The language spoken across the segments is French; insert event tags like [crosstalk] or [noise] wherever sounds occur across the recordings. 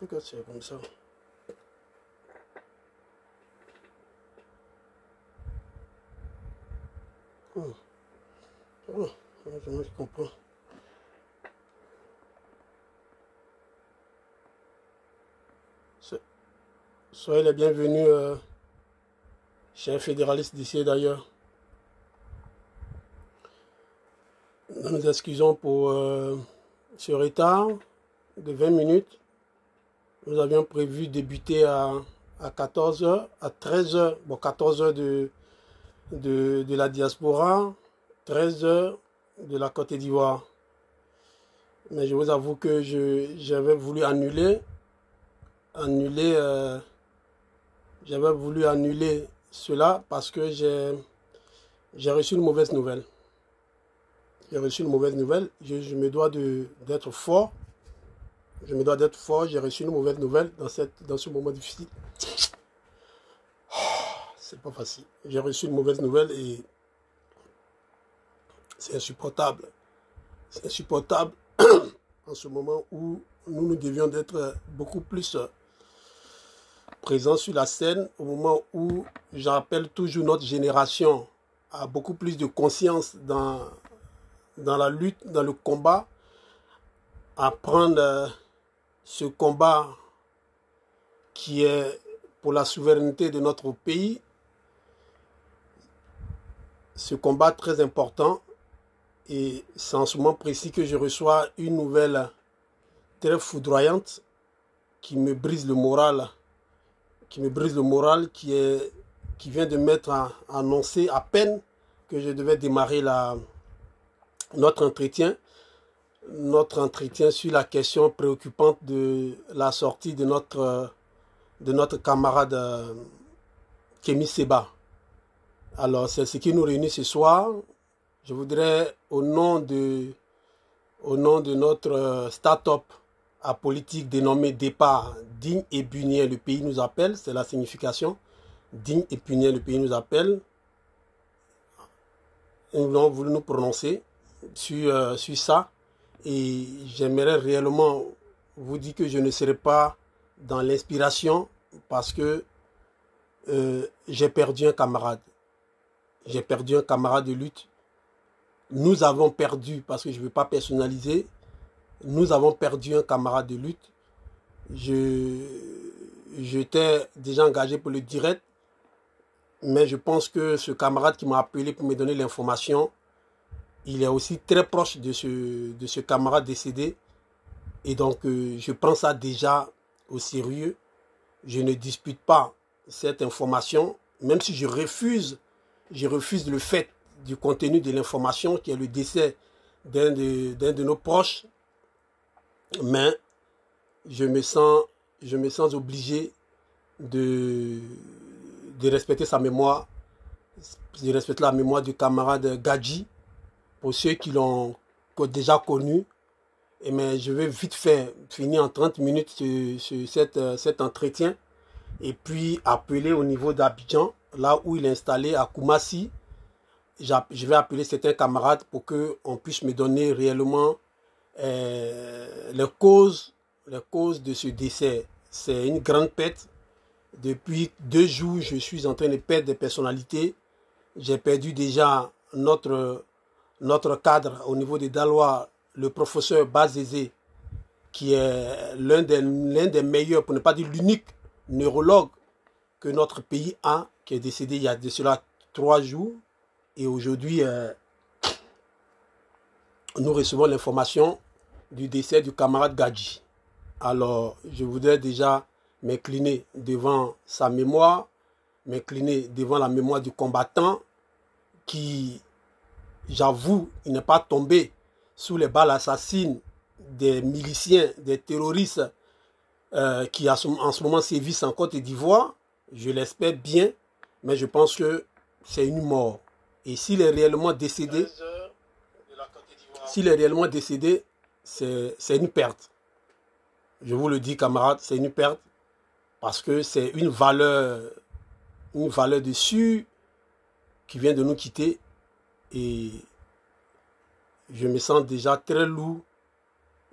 c'est comme ça. Oh, je comprends. Soyez les bienvenus, euh, chers fédéralistes d'ici et d'ailleurs. Nous nous excusons pour euh, ce retard de 20 minutes. Nous avions prévu débuter à, 14h, à 13h, bon 14h de, de, la diaspora, 13h de la Côte d'Ivoire. Mais je vous avoue que j'avais voulu annuler, annuler, euh, j'avais voulu annuler cela parce que j'ai reçu une mauvaise nouvelle. J'ai reçu une mauvaise nouvelle. Je, je me dois d'être fort je me dois d'être fort. J'ai reçu une mauvaise nouvelle dans, cette, dans ce moment difficile. Ah, c'est pas facile. J'ai reçu une mauvaise nouvelle et c'est insupportable. C'est insupportable [clears throat] en ce moment où nous, nous devions d'être beaucoup plus euh, présents sur la scène, au moment où j'appelle toujours notre génération à beaucoup plus de conscience dans, dans la lutte, dans le combat, à prendre euh, ce combat qui est pour la souveraineté de notre pays, ce combat très important. Et c'est en ce moment précis que je reçois une nouvelle très foudroyante qui me brise le moral, qui me brise le moral, qui, est, qui vient de m'être annoncé à peine que je devais démarrer la, notre entretien notre entretien sur la question préoccupante de la sortie de notre, euh, de notre camarade euh, Kémy Seba. Alors, c'est ce qui nous réunit ce soir. Je voudrais, au nom de, au nom de notre euh, start-up à politique dénommée Départ, digne et punien, le pays nous appelle, c'est la signification. Digne et punien, le pays nous appelle. Nous voulons nous prononcer sur, sur ça et j'aimerais réellement vous dire que je ne serai pas dans l'inspiration parce que euh, j'ai perdu un camarade. J'ai perdu un camarade de lutte. Nous avons perdu, parce que je ne veux pas personnaliser, nous avons perdu un camarade de lutte. Je j'étais déjà engagé pour le direct, mais je pense que ce camarade qui m'a appelé pour me donner l'information il est aussi très proche de ce, de ce camarade décédé. Et donc, euh, je prends ça déjà au sérieux. Je ne dispute pas cette information, même si je refuse, je refuse le fait du contenu de l'information qui est le décès d'un de, de nos proches. Mais je me sens, je me sens obligé de, de respecter sa mémoire. Je respecte la mémoire du camarade Gadji, pour ceux qui l'ont déjà connu. Et mais je vais vite faire finir en 30 minutes ce euh, cet entretien et puis appeler au niveau d'Abidjan, là où il est installé à Koumassi. Je vais appeler certains camarades pour qu'on puisse me donner réellement euh, les causes, les causes de ce décès. C'est une grande perte. Depuis deux jours, je suis en train de perdre des personnalités. J'ai perdu déjà notre notre cadre au niveau des Daloa, le professeur Bazézé, qui est l'un des, des meilleurs, pour ne pas dire l'unique neurologue que notre pays a, qui est décédé il y a de cela trois jours. Et aujourd'hui, euh, nous recevons l'information du décès du camarade Gadji. Alors, je voudrais déjà m'incliner devant sa mémoire, m'incliner devant la mémoire du combattant qui j'avoue, il n'est pas tombé sous les balles assassines des miliciens, des terroristes euh, qui en ce moment sévissent en Côte d'Ivoire, je l'espère bien, mais je pense que c'est une mort. Et s'il est réellement décédé, s'il est réellement décédé, c'est une perte. Je vous le dis, camarades, c'est une perte parce que c'est une valeur, une valeur dessus qui vient de nous quitter et je me sens déjà très lourd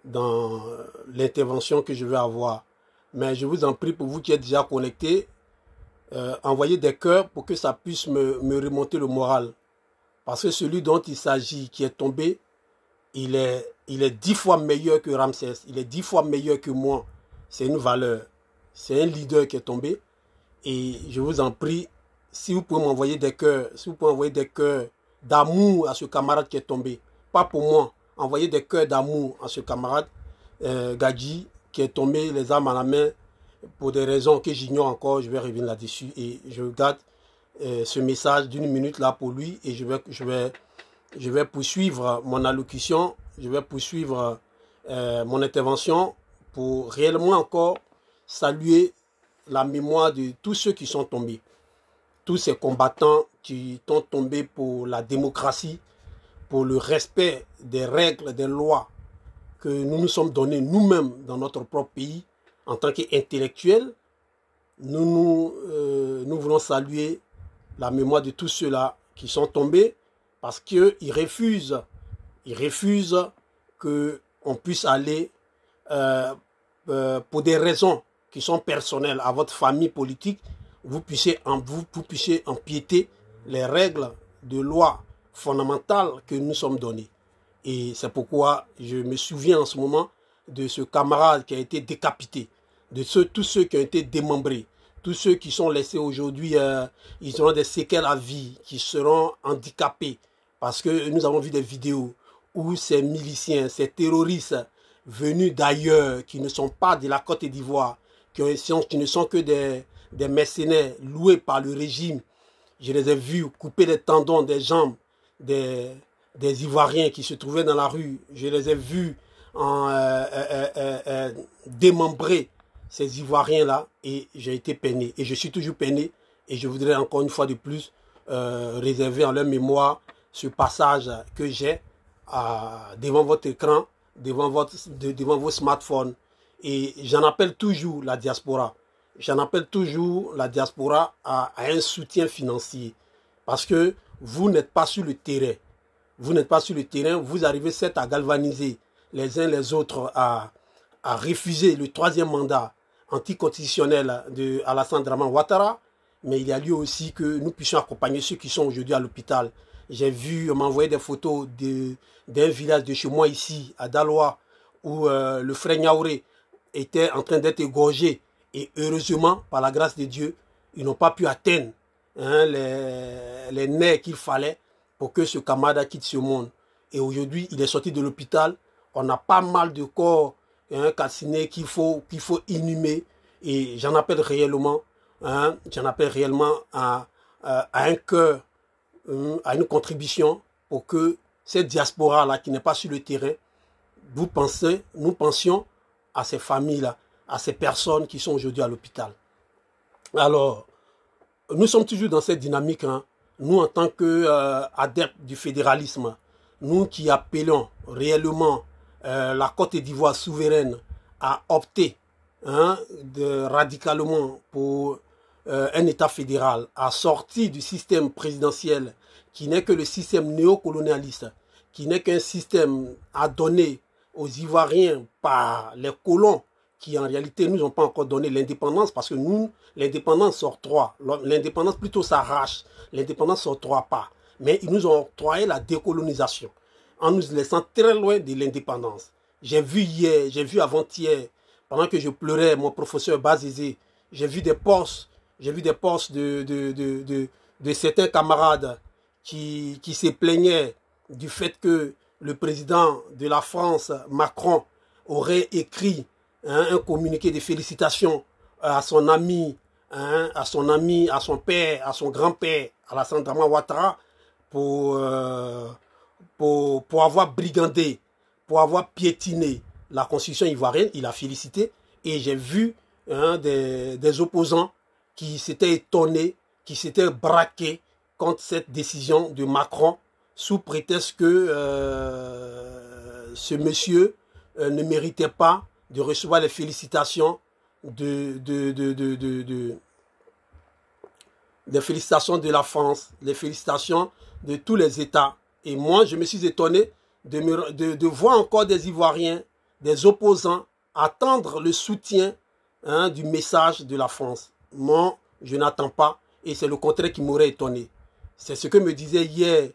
dans l'intervention que je vais avoir. Mais je vous en prie, pour vous qui êtes déjà connectés, euh, envoyez des cœurs pour que ça puisse me, me remonter le moral. Parce que celui dont il s'agit, qui est tombé, il est, il est dix fois meilleur que Ramsès, il est dix fois meilleur que moi. C'est une valeur. C'est un leader qui est tombé. Et je vous en prie, si vous pouvez m'envoyer des cœurs, si vous pouvez envoyer des cœurs d'amour à ce camarade qui est tombé. Pas pour moi. Envoyer des cœurs d'amour à ce camarade euh, Gadji qui est tombé les armes à la main pour des raisons que j'ignore encore. Je vais revenir là-dessus et je garde euh, ce message d'une minute là pour lui et je vais, je vais, je vais poursuivre mon allocution. Je vais poursuivre euh, mon intervention pour réellement encore saluer la mémoire de tous ceux qui sont tombés, tous ces combattants qui sont tombés pour la démocratie, pour le respect des règles, des lois que nous nous sommes donnés nous-mêmes dans notre propre pays en tant qu'intellectuels. Nous, nous, euh, nous voulons saluer la mémoire de tous ceux-là qui sont tombés parce qu'ils refusent, ils refusent qu'on puisse aller euh, euh, pour des raisons qui sont personnelles à votre famille politique, vous puissiez, en, vous, vous puissiez empiéter les règles de loi fondamentales que nous sommes données. Et c'est pourquoi je me souviens en ce moment de ce camarade qui a été décapité, de tous ceux qui ont été démembrés, tous ceux qui sont laissés aujourd'hui, euh, ils auront des séquelles à vie, qui seront handicapés, parce que nous avons vu des vidéos où ces miliciens, ces terroristes venus d'ailleurs, qui ne sont pas de la Côte d'Ivoire, qui, qui, ne sont que des, des mercenaires loués par le régime, je les ai vus couper les tendons des jambes des, des Ivoiriens qui se trouvaient dans la rue. Je les ai vus euh, euh, euh, démembrer ces Ivoiriens-là et j'ai été peiné. Et je suis toujours peiné et je voudrais encore une fois de plus réserver en leur mémoire ce passage que j'ai devant votre écran, devant, votre, devant vos smartphones. Et j'en appelle toujours la diaspora j'en appelle toujours la diaspora à, un soutien financier. Parce que vous n'êtes pas sur le terrain. Vous n'êtes pas sur le terrain, vous arrivez certes à galvaniser les uns les autres à, refuser le troisième mandat anticonstitutionnel de Alassane Draman Ouattara, mais il y a lieu aussi que nous puissions accompagner ceux qui sont aujourd'hui à l'hôpital. J'ai vu m'envoyer des photos d'un village de chez moi ici, à Daloa, où euh, le frère Niaouré était en train d'être égorgé et heureusement, par la grâce de Dieu, ils n'ont pas pu atteindre hein, les, les qu'il fallait pour que ce Kamada quitte ce monde. Et aujourd'hui, il est sorti de l'hôpital. On a pas mal de corps hein, calcinés qu'il faut, qu'il faut inhumer. Et j'en appelle réellement, hein, j'en appelle réellement à, à un cœur, hum, à une contribution pour que cette diaspora-là qui n'est pas sur le terrain, vous pensez, nous pensions à ces familles-là à ces personnes qui sont aujourd'hui à l'hôpital. Alors, nous sommes toujours dans cette dynamique, hein. nous en tant qu'adeptes euh, du fédéralisme, nous qui appelons réellement euh, la Côte d'Ivoire souveraine à opter hein, de, radicalement pour euh, un État fédéral, à sortir du système présidentiel qui n'est que le système néocolonialiste, qui n'est qu'un système à donner aux Ivoiriens par les colons qui en réalité nous ont pas encore donné l'indépendance parce que nous, l'indépendance sort trois. L'indépendance plutôt s'arrache. L'indépendance sort trois pas. Mais ils nous ont octroyé la décolonisation en nous laissant très loin de l'indépendance. J'ai vu hier, j'ai vu avant-hier, pendant que je pleurais, mon professeur Bazizé, j'ai vu des postes, j'ai vu des postes de, de, de, de, de certains camarades qui, qui se plaignaient du fait que le président de la France, Macron, aurait écrit Hein, un communiqué de félicitations euh, à son ami, hein, à son ami, à son père, à son grand-père, à la Santama Ouattara, euh, pour, pour, avoir brigandé, pour avoir piétiné la constitution ivoirienne. Il a félicité et j'ai vu hein, des, opposants qui s'étaient étonnés, qui s'étaient braqués contre cette décision de Macron sous prétexte que euh, ce monsieur ne méritait pas de recevoir les félicitations de, félicitations de la France, les félicitations de tous les États. Et moi, je me suis étonné de, de, voir encore des Ivoiriens, des opposants, attendre le soutien hein, du message de la France. Moi, je n'attends pas. Et c'est le contraire qui m'aurait étonné. C'est ce que me disait hier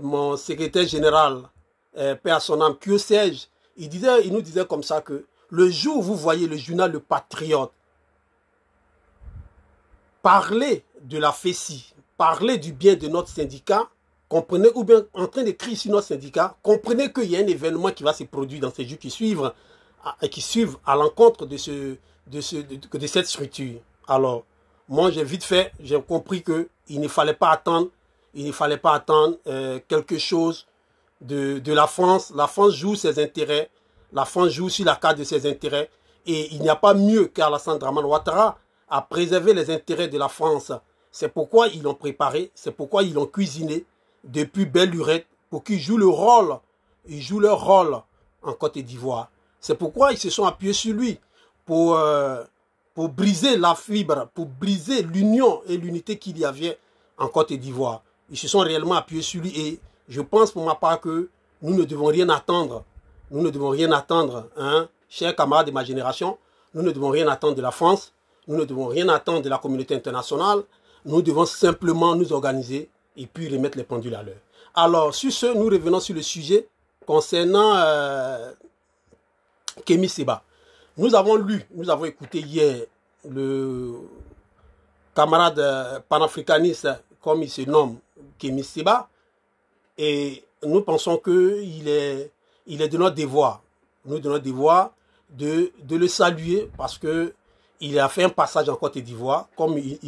mon secrétaire général, Père Sonam, qui il, disait, il nous disait comme ça que le jour où vous voyez le journal Le Patriote parler de la fessie, parler du bien de notre syndicat, comprenez, ou bien en train d'écrire sur notre syndicat, comprenez qu'il y a un événement qui va se produire dans ces jours qui suivent, et qui suivent à l'encontre de, ce, de, ce, cette structure. Alors, moi, j'ai vite fait, j'ai compris qu'il ne fallait pas attendre, il ne fallait pas attendre euh, quelque chose de la France. La France joue ses intérêts, la France joue aussi la carte de ses intérêts et il n'y a pas mieux qu'Alassane Draman Ouattara à préserver les intérêts de la France. C'est pourquoi ils l'ont préparé, c'est pourquoi ils l'ont cuisiné depuis belle pour qu'ils jouent le rôle, ils joue leur rôle en Côte d'Ivoire. C'est pourquoi ils se sont appuyés sur lui pour, euh, pour briser la fibre, pour briser l'union et l'unité qu'il y avait en Côte d'Ivoire. Ils se sont réellement appuyés sur lui et je pense pour ma part que nous ne devons rien attendre nous ne devons rien attendre, hein, chers camarades de ma génération. Nous ne devons rien attendre de la France. Nous ne devons rien attendre de la communauté internationale. Nous devons simplement nous organiser et puis remettre les pendules à l'heure. Alors, sur ce, nous revenons sur le sujet concernant euh, Kémy Seba. Nous avons lu, nous avons écouté hier le camarade euh, panafricaniste, comme il se nomme, Kémy Seba, et nous pensons qu'il est il est de notre devoir, nous de notre devoir, de, de le saluer parce que il a fait un passage en Côte d'Ivoire, comme il,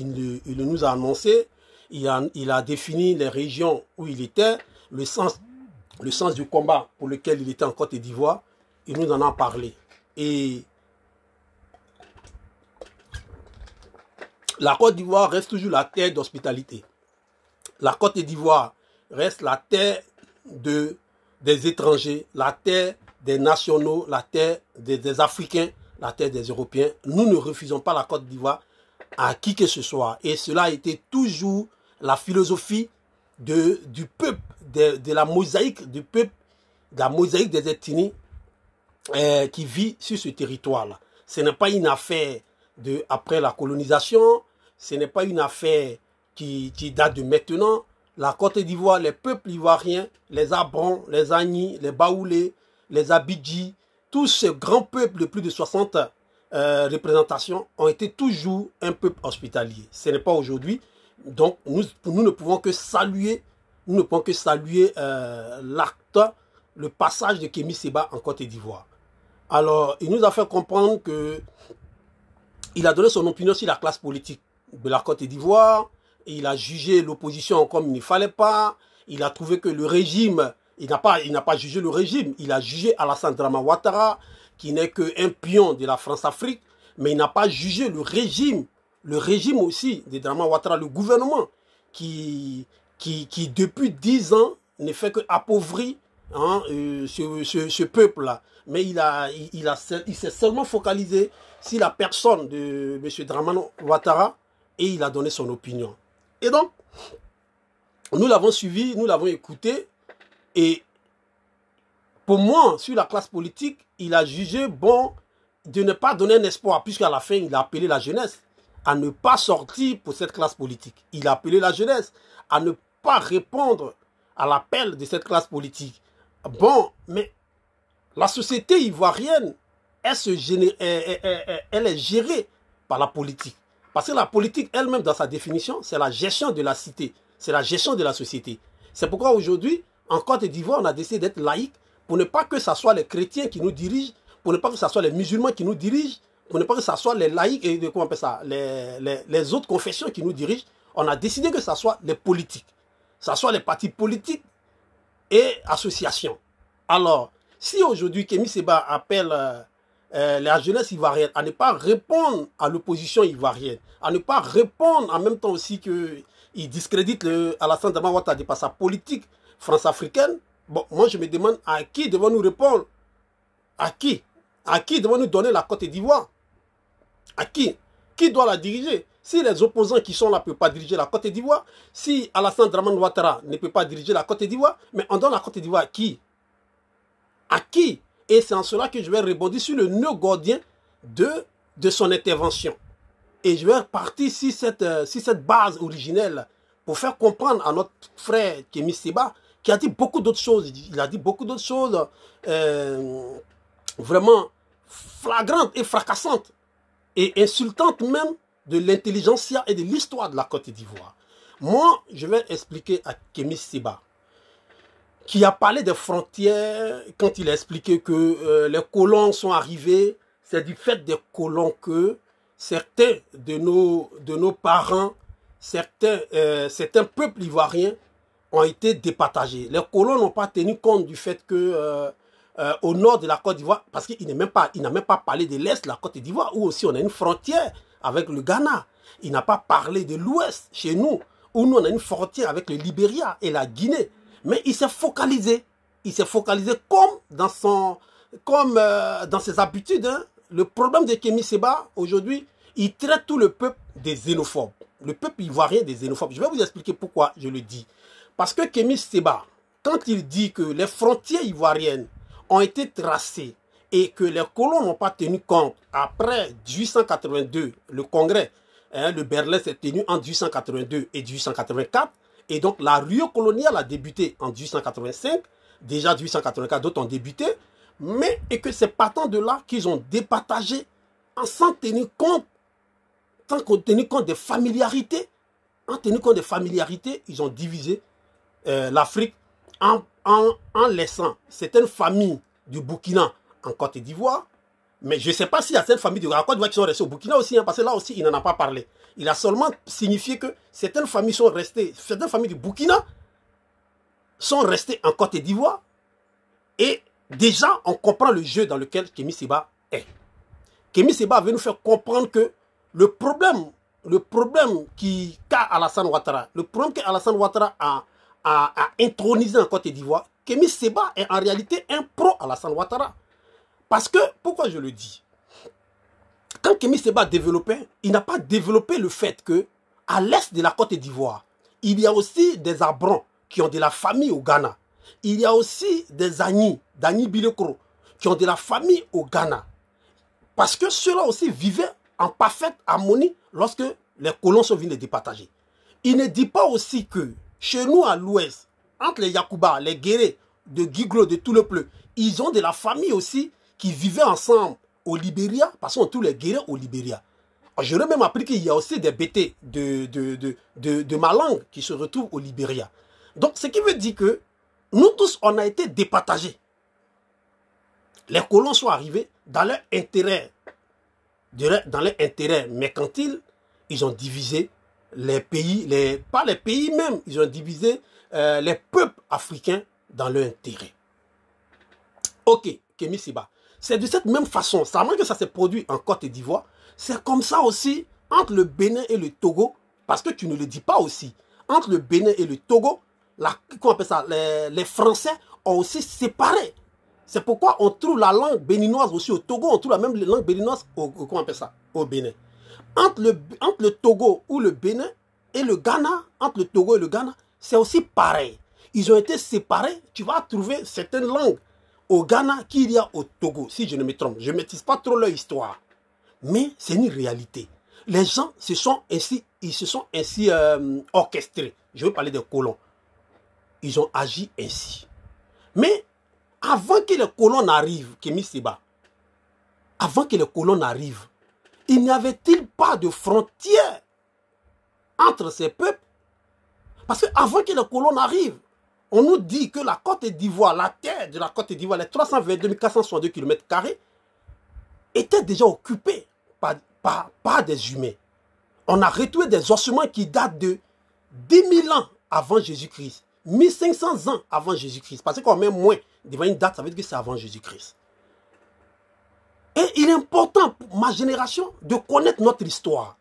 nous a annoncé. Il a, il a, défini les régions où il était, le sens, le sens du combat pour lequel il était en Côte d'Ivoire. Il nous en a parlé. Et la Côte d'Ivoire reste toujours la terre d'hospitalité. La Côte d'Ivoire reste la terre de des étrangers, la terre des nationaux, la terre des, Africains, la terre des Européens. Nous ne refusons pas la Côte d'Ivoire à qui que ce soit. Et cela a été toujours la philosophie de, du peuple, de, la mosaïque du peuple, de la mosaïque des ethnies euh, qui vit sur ce territoire-là. Ce n'est pas une affaire de après la colonisation, ce n'est pas une affaire qui, qui date de maintenant, la Côte d'Ivoire, les peuples ivoiriens, les Abrons, les Agni, les Baoulés, les Abidji, tous ces grands peuples de plus de 60 euh, représentations ont été toujours un peuple hospitalier. Ce n'est pas aujourd'hui. Donc, nous, ne pouvons que saluer, ne que saluer euh, l'acte, le passage de Kémy Seba en Côte d'Ivoire. Alors, il nous a fait comprendre que il a donné son opinion sur la classe politique de la Côte d'Ivoire, il a jugé l'opposition comme il ne fallait pas. Il a trouvé que le régime, il n'a pas, pas jugé le régime. Il a jugé Alassane Drama Ouattara, qui n'est qu'un pion de la France-Afrique, mais il n'a pas jugé le régime, le régime aussi de Drama Ouattara, le gouvernement, qui, qui, depuis dix ans ne fait que appauvrir hein, euh, ce, peuple-là. Mais il, a, il, a, il s'est seulement focalisé sur la personne de M. Draman Ouattara et il a donné son opinion. Et donc, nous l'avons suivi, nous l'avons écouté, et pour moi, sur la classe politique, il a jugé bon de ne pas donner un espoir, puisqu'à la fin, il a appelé la jeunesse à ne pas sortir pour cette classe politique. Il a appelé la jeunesse à ne pas répondre à l'appel de cette classe politique. Bon, mais la société ivoirienne, elle, elle est gérée par la politique. Parce que la politique elle-même, dans sa définition, c'est la gestion de la cité, c'est la gestion de la société. C'est pourquoi aujourd'hui, en Côte d'Ivoire, on a décidé d'être laïque pour ne pas que ce soit les chrétiens qui nous dirigent, pour ne pas que ce soit les musulmans qui nous dirigent, pour ne pas que ce soit les laïcs et les, autres confessions qui nous dirigent. On a décidé que ce soit les politiques, ce soit les partis politiques et associations. Alors, si aujourd'hui Kémy Seba appelle euh, euh, la jeunesse ivoirienne, à ne pas répondre à l'opposition ivoirienne, à ne pas répondre en même temps aussi qu'il discrédite le Draman Ouattara de par sa politique france-africaine, bon, moi je me demande à qui devons-nous répondre À qui À qui devons-nous donner la Côte d'Ivoire À qui Qui doit la diriger si les opposants qui sont là ne peuvent pas diriger la Côte d'Ivoire, si Alassane Draman Ouattara ne peut pas diriger la Côte d'Ivoire, mais on donne la Côte d'Ivoire à qui À qui et c'est en cela que je vais rebondir sur le nœud gordien de, de son intervention. Et je vais partir sur cette, euh, sur cette base originelle pour faire comprendre à notre frère Kémy Seba, qui a dit beaucoup d'autres choses. Il a dit beaucoup d'autres choses euh, vraiment flagrantes et fracassantes et insultantes même de l'intelligentsia et de l'histoire de la Côte d'Ivoire. Moi, je vais expliquer à Kémy Seba qui a parlé des frontières quand il a expliqué que euh, les colons sont arrivés. C'est du fait des colons que certains de nos, de nos parents, certains, euh, peuples ivoiriens ont été départagés. Les colons n'ont pas tenu compte du fait que euh, au nord de la Côte d'Ivoire, parce qu'il n'a même, pas, même pas parlé de l'Est, de la Côte d'Ivoire, où aussi on a une frontière avec le Ghana. Il n'a pas parlé de l'Ouest, chez nous, où nous on a une frontière avec le Libéria et la Guinée. Mais il s'est focalisé. Il s'est focalisé comme dans son, comme euh, dans ses habitudes. Hein. Le problème de Kémy Seba aujourd'hui, il traite tout le peuple des xénophobes. Le peuple ivoirien des xénophobes. Je vais vous expliquer pourquoi je le dis. Parce que Kémy Seba, quand il dit que les frontières ivoiriennes ont été tracées et que les colons n'ont pas tenu compte, après 1882, le congrès, hein, le Berlin s'est tenu en 1882 et 1884, et donc la rue coloniale a débuté en 1885, déjà 1884 d'autres ont débuté, mais et que c'est partant de là qu'ils ont départagé sans tenir compte, qu'on tenir compte des familiarités. En tenant compte des familiarités, ils ont divisé euh, l'Afrique en, en, laissant certaines familles du Burkina en Côte d'Ivoire, mais je ne sais pas s'il y a certaines familles du la Côte d'Ivoire qui sont restées au Burkina aussi, hein, parce que là aussi, il n'en a pas parlé. Il a seulement signifié que certaines familles sont restées, certaines familles du Burkina sont restées en Côte d'Ivoire. Et déjà, on comprend le jeu dans lequel Kémy Seba est. Kémy Seba veut nous faire comprendre que le problème, le problème qu'a Alassane Ouattara, le problème qu'Alassane Ouattara a, a, intronisé en Côte d'Ivoire, Kémy Seba est en réalité un pro Alassane Ouattara. Parce que, pourquoi je le dis quand Kémy Seba a développé, il n'a pas développé le fait que à l'est de la Côte d'Ivoire, il y a aussi des Abrons qui ont de la famille au Ghana. Il y a aussi des Agni, d'Agni Bilekoro qui ont de la famille au Ghana. Parce que ceux-là aussi vivaient en parfaite harmonie lorsque les colons sont venus les départager. Il ne dit pas aussi que chez nous à l'ouest, entre les Yakuba, les Guérés, de Guiglo, de tout le pleu, ils ont de la famille aussi qui vivaient ensemble au Libéria, parce qu'on tous les guerriers au Libéria. J'aurais même appris qu'il y a aussi des bêtés de, de, ma langue qui se retrouvent au Libéria. Donc, ce qui veut dire que nous tous, on a été départagés. Les colons sont arrivés dans leur intérêt, dans leur intérêt mercantile, ils ont divisé les pays, les, pas les pays même, ils ont divisé euh, les peuples africains dans leur intérêt. Ok, Kemi c'est de cette même façon, ça que ça s'est produit en Côte d'Ivoire, c'est comme ça aussi entre le Bénin et le Togo, parce que tu ne le dis pas aussi, entre le Bénin et le Togo, la, les, les Français ont aussi séparé. C'est pourquoi on trouve la langue béninoise aussi au Togo, on trouve la même langue béninoise au, au Bénin. Entre le, entre le Togo ou le Bénin et le Ghana, entre le Togo et le Ghana, c'est aussi pareil. Ils ont été séparés, tu vas trouver certaines langues au Ghana qu'il y a au Togo, si je ne me trompe. Je ne maîtrise pas trop leur histoire. Mais c'est une réalité. Les gens se sont ainsi, ils se sont ainsi euh, orchestrés. Je veux parler des colons. Ils ont agi ainsi. Mais avant que les colons n'arrivent, Kémy Seba, avant que les colons n'arrivent, il n'y avait-il pas de frontière entre ces peuples Parce qu'avant que les colons n'arrivent, on nous dit que la Côte d'Ivoire, la terre de la Côte d'Ivoire, les 322 462 km était déjà occupée par, des humains. On a retrouvé des ossements qui datent de 10 000 ans avant Jésus-Christ, 1500 ans avant Jésus-Christ, parce qu'on met moins devant une date, ça veut dire que c'est avant Jésus-Christ. Et il est important pour ma génération de connaître notre histoire.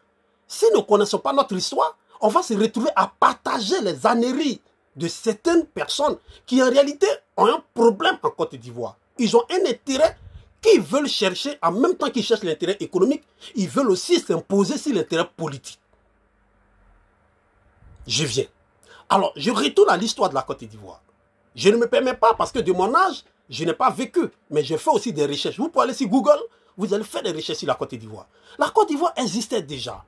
Si nous ne connaissons pas notre histoire, on va se retrouver à partager les anéries de certaines personnes qui en réalité ont un problème en Côte d'Ivoire. Ils ont un intérêt qu'ils veulent chercher, en même temps qu'ils cherchent l'intérêt économique, ils veulent aussi s'imposer sur l'intérêt politique. Je viens. Alors, je retourne à l'histoire de la Côte d'Ivoire. Je ne me permets pas parce que de mon âge, je n'ai pas vécu, mais je fais aussi des recherches. Vous pouvez aller sur Google, vous allez faire des recherches sur la Côte d'Ivoire. La Côte d'Ivoire existait déjà.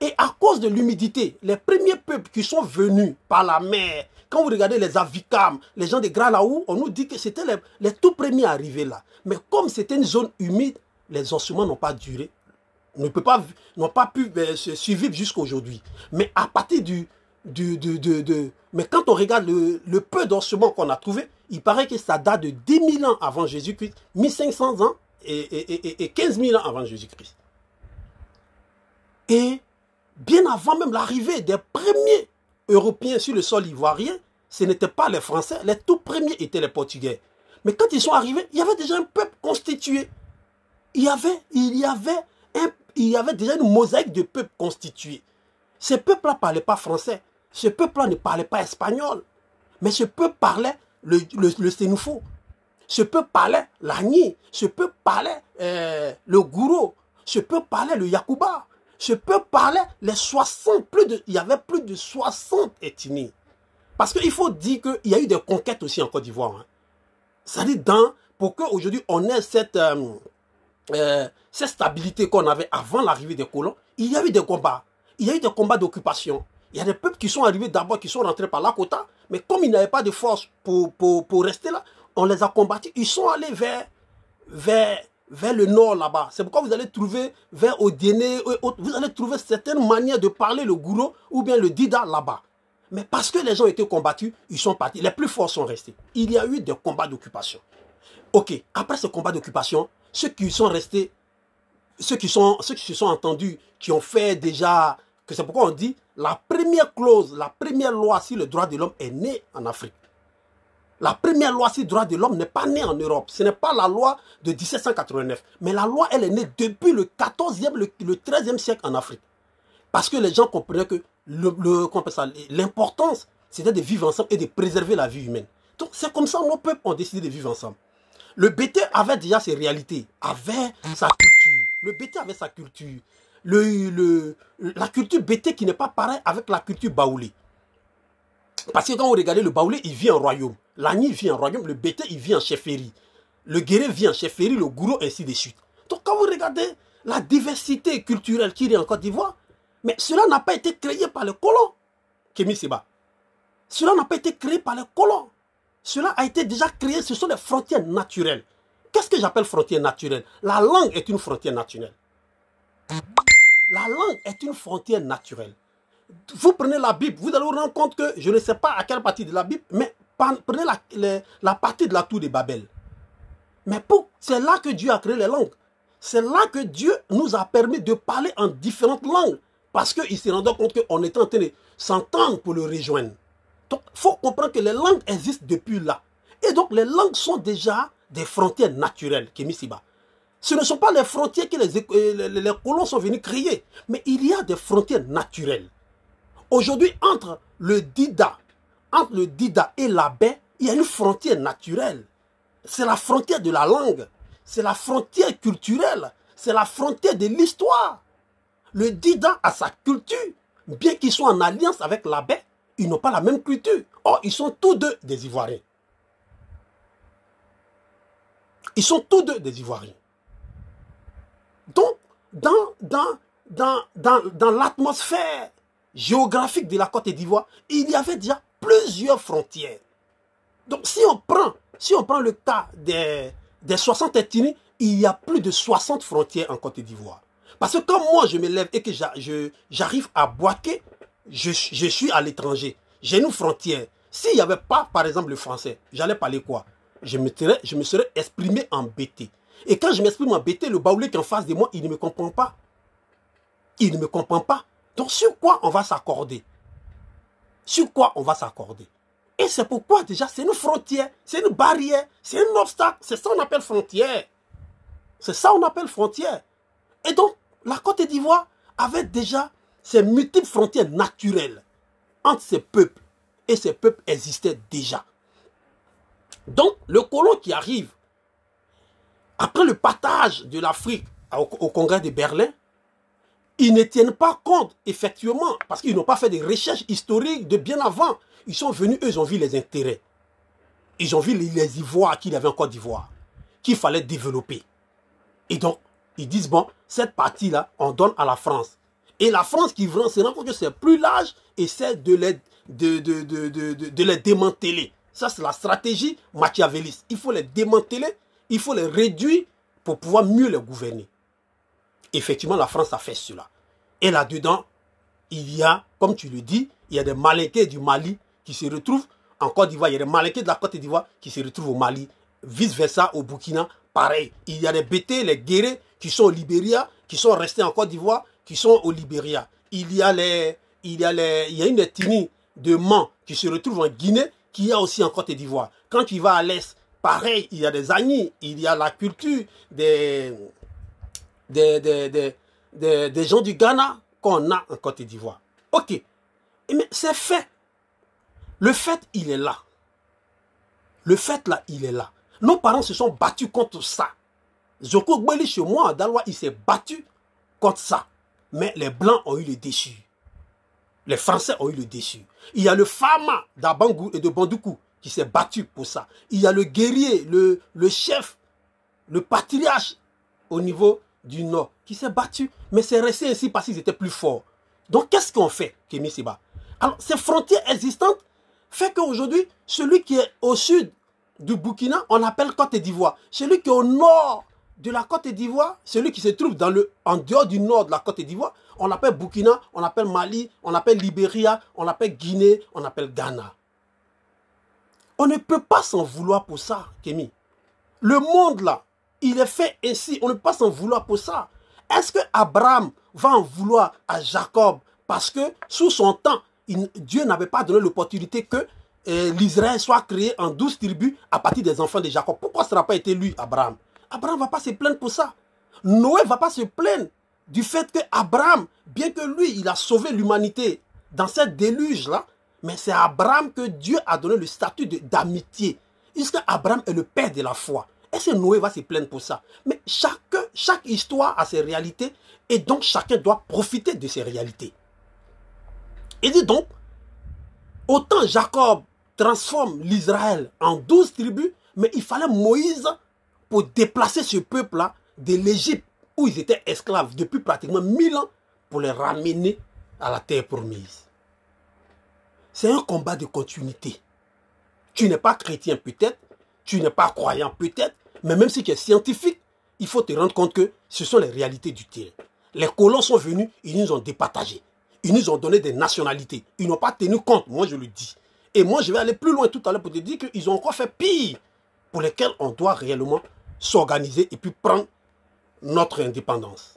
Et à cause de l'humidité, les premiers peuples qui sont venus par la mer, quand vous regardez les avicams, les gens de là on nous dit que c'était les, tout premiers arrivés là. Mais comme c'était une zone humide, les orsements n'ont pas duré ne peut pas n'ont pas pu euh, se survivre jusqu'à aujourd'hui. Mais à partir du, du, de, mais quand on regarde le, peu d'orsements qu'on a trouvé, il paraît que ça date de 10 000 ans avant Jésus-Christ, 1500 ans et, et, et 15 000 ans avant Jésus-Christ. Et bien avant même l'arrivée des premiers Européens sur le sol ivoirien, ce n'étaient pas les Français, les tout premiers étaient les Portugais. Mais quand ils sont arrivés, il y avait déjà un peuple constitué. Il y avait, il y avait, il y avait déjà une mosaïque de peuples constitués. Ce peuple là ne parlait pas français. Ce peuple-là ne parlait pas espagnol. Mais ce peuple parlait le, le, sénoufo. Ce peuple parlait l'agni. Ce peuple parlait euh, le gouro. Ce peuple parlait le yakuba je peux parler les 60, plus de, il y avait plus de 60 ethnies. Parce qu'il faut dire qu'il y a eu des conquêtes aussi en Côte d'Ivoire. Hein. Ça dit dans, pour qu'aujourd'hui on ait cette, euh, euh, cette stabilité qu'on avait avant l'arrivée des colons, il y a eu des combats. Il y a eu des combats d'occupation. Il y a des peuples qui sont arrivés d'abord, qui sont rentrés par la d'Ivoire, mais comme ils n'avaient pas de force pour, pour, pour, rester là, on les a combattus. Ils sont allés vers, vers vers le nord là-bas. C'est pourquoi vous allez trouver vers Odené, vous allez trouver certaines manières de parler le gourou ou bien le dida là-bas. Mais parce que les gens ont été combattus, ils sont partis. Les plus forts sont restés. Il y a eu des combats d'occupation. Ok, après ce combat d'occupation, ceux qui sont restés, ceux qui, sont, ceux qui se sont entendus, qui ont fait déjà, que c'est pourquoi on dit, la première clause, la première loi sur le droit de l'homme est née en Afrique. La première loi sur le de l'homme n'est pas née en Europe. Ce n'est pas la loi de 1789. Mais la loi, elle est née depuis le 14e, le, 13e siècle en Afrique. Parce que les gens comprenaient que l'importance, c'était de vivre ensemble et de préserver la vie humaine. Donc c'est comme ça nos peuples ont décidé de vivre ensemble. Le Bété avait déjà ses réalités, avait sa culture. Le Bété avait sa culture. Le, le, la culture Bété qui n'est pas pareille avec la culture Baoulé. Parce que quand vous regardez le Baoulé, il vit en royaume. L'Agni vit en royaume. Le Bété, il vit en chefferie. Le Guéré vit en chefferie. Le Gourou, ainsi de suite. Donc quand vous regardez la diversité culturelle qui est en Côte d'Ivoire, mais cela n'a pas été créé par les colons. Kémy Cela n'a pas été créé par les colons. Cela a été déjà créé. Ce sont des frontières naturelles. Qu'est-ce que j'appelle frontière naturelle La langue est une frontière naturelle. La langue est une frontière naturelle vous prenez la Bible, vous allez vous rendre compte que je ne sais pas à quelle partie de la Bible, mais prenez la, la, partie de la tour de Babel. Mais c'est là que Dieu a créé les langues. C'est là que Dieu nous a permis de parler en différentes langues. Parce qu'il s'est rendu compte qu'on était en train de s'entendre pour le rejoindre. Donc, il faut comprendre que les langues existent depuis là. Et donc, les langues sont déjà des frontières naturelles, Kemisiba. Ce ne sont pas les frontières que les, les, les colons sont venus créer, mais il y a des frontières naturelles. Aujourd'hui, entre le Dida, entre le Dida et l'abbé, il y a une frontière naturelle. C'est la frontière de la langue. C'est la frontière culturelle. C'est la frontière de l'histoire. Le Dida a sa culture. Bien qu'ils soient en alliance avec l'abbé, ils n'ont pas la même culture. Or, ils sont tous deux des Ivoiriens. Ils sont tous deux des Ivoiriens. Donc, dans, dans, dans, dans, dans l'atmosphère géographique de la Côte d'Ivoire, il y avait déjà plusieurs frontières. Donc si on prend, si on prend le cas des, des 60 ethnies, il y a plus de 60 frontières en Côte d'Ivoire. Parce que quand moi je me lève et que j'arrive à Boaké, je, suis à l'étranger. J'ai une frontière. S'il n'y avait pas, par exemple, le français, j'allais parler quoi je me, serais, je me serais exprimé en bété. Et quand je m'exprime en bété, le baoulé qui est en face de moi, il ne me comprend pas. Il ne me comprend pas. Donc sur quoi on va s'accorder Sur quoi on va s'accorder Et c'est pourquoi déjà c'est une frontière, c'est une barrière, c'est un obstacle, c'est ça qu'on appelle frontière. C'est ça qu'on appelle frontière. Et donc la Côte d'Ivoire avait déjà ces multiples frontières naturelles entre ces peuples. Et ces peuples existaient déjà. Donc le colon qui arrive, après le partage de l'Afrique au Congrès de Berlin, ils ne tiennent pas compte, effectivement, parce qu'ils n'ont pas fait des recherches historiques de bien avant. Ils sont venus, eux, ils ont vu les intérêts. Ils ont vu les, les ivoires qu'il y avait en Côte d'Ivoire, qu'il fallait développer. Et donc, ils disent, bon, cette partie-là, on donne à la France. Et la France qui vend c'est rend que c'est plus large et c'est de les, de, de, de, de, les démanteler. Ça, c'est la stratégie machiavéliste. Il faut les démanteler, il faut les réduire pour pouvoir mieux les gouverner. Effectivement, la France a fait cela. Et là-dedans, il y a, comme tu le dis, il y a des Malékés du Mali qui se retrouvent en Côte d'Ivoire. Il y a des Malékés de la Côte d'Ivoire qui se retrouvent au Mali. Vice-versa, au Burkina, pareil. Il y a des Bétés, les guérés qui sont au Libéria, qui sont restés en Côte d'Ivoire, qui sont au Libéria. Il y a, les, il y il y a une ethnie de Mans qui se retrouve en Guinée, qui est aussi en Côte d'Ivoire. Quand tu vas à l'Est, pareil, il y a des Agnis, il y a la culture des, des, gens du Ghana qu'on a en Côte d'Ivoire. Ok, mais c'est fait. Le fait, il est là. Le fait, là, il est là. Nos parents se sont battus contre ça. Joko chez moi, à Dalwa, il s'est battu contre ça. Mais les Blancs ont eu le déçu. Les Français ont eu le déçu. Il y a le Fama d'Abangou et de Bandoukou qui s'est battu pour ça. Il y a le guerrier, le, le chef, le patriarche au niveau du Nord qui s'est battu, mais c'est resté ainsi parce qu'ils étaient plus forts. Donc qu'est-ce qu'on fait, Kémy Seba Alors ces frontières existantes font qu'aujourd'hui, celui qui est au sud du Burkina, on l'appelle Côte d'Ivoire. Celui qui est au nord de la Côte d'Ivoire, celui qui se trouve dans le, en dehors du nord de la Côte d'Ivoire, on l'appelle Burkina, on l'appelle Mali, on l'appelle Libéria, on l'appelle Guinée, on l'appelle Ghana. On ne peut pas s'en vouloir pour ça, Kémy. Le monde là, il est fait ainsi. On ne peut pas s'en vouloir pour ça. Est-ce que Abraham va en vouloir à Jacob parce que sous son temps, Dieu n'avait pas donné l'opportunité que euh, l'Israël soit créé en douze tribus à partir des enfants de Jacob Pourquoi ça n'a pas été lui, Abraham Abraham ne va pas se plaindre pour ça. Noé ne va pas se plaindre du fait que Abraham, bien que lui, il a sauvé l'humanité dans cette déluge-là, mais c'est à Abraham que Dieu a donné le statut d'amitié. Est-ce Abraham est le père de la foi. Et ce Noé va se plaindre pour ça. Mais chaque histoire a ses réalités et donc chacun doit profiter de ses réalités. Et dit donc, autant Jacob transforme l'Israël en douze tribus, mais il fallait Moïse pour déplacer ce peuple-là de l'Égypte où ils étaient esclaves depuis pratiquement 1000 ans pour les ramener à la terre promise. C'est un combat de continuité. Tu n'es pas chrétien peut-être, tu n'es pas croyant peut-être, mais même si tu es scientifique, il faut te rendre compte que ce sont les réalités du terrain. Les colons sont venus, ils nous ont départagés. Ils nous ont donné des nationalités. Ils n'ont pas tenu compte, moi je le dis. Et moi je vais aller plus loin tout à l'heure pour te dire qu'ils ont encore fait pire, pour lesquels on doit réellement s'organiser et puis prendre notre indépendance.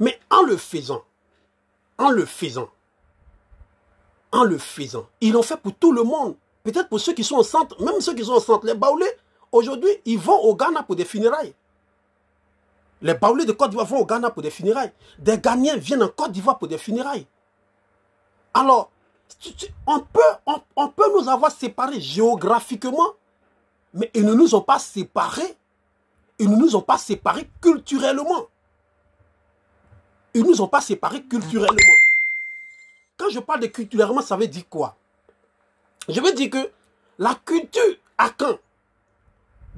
Mais en le faisant, en le faisant, en le faisant, ils l'ont fait pour tout le monde. Peut-être pour ceux qui sont au centre, même ceux qui sont au centre, les baoulés, Aujourd'hui, ils vont au Ghana pour des funérailles. Les Baoulés de Côte d'Ivoire vont au Ghana pour des funérailles. Des Ghanéens viennent en Côte d'Ivoire pour des funérailles. Alors, on peut, on, peut nous avoir séparés géographiquement, mais ils ne nous ont pas séparés. Ils ne nous ont pas séparés culturellement. Ils ne nous ont pas séparés culturellement. Quand je parle de culturellement, ça veut dire quoi Je veux dire que la culture à Caen,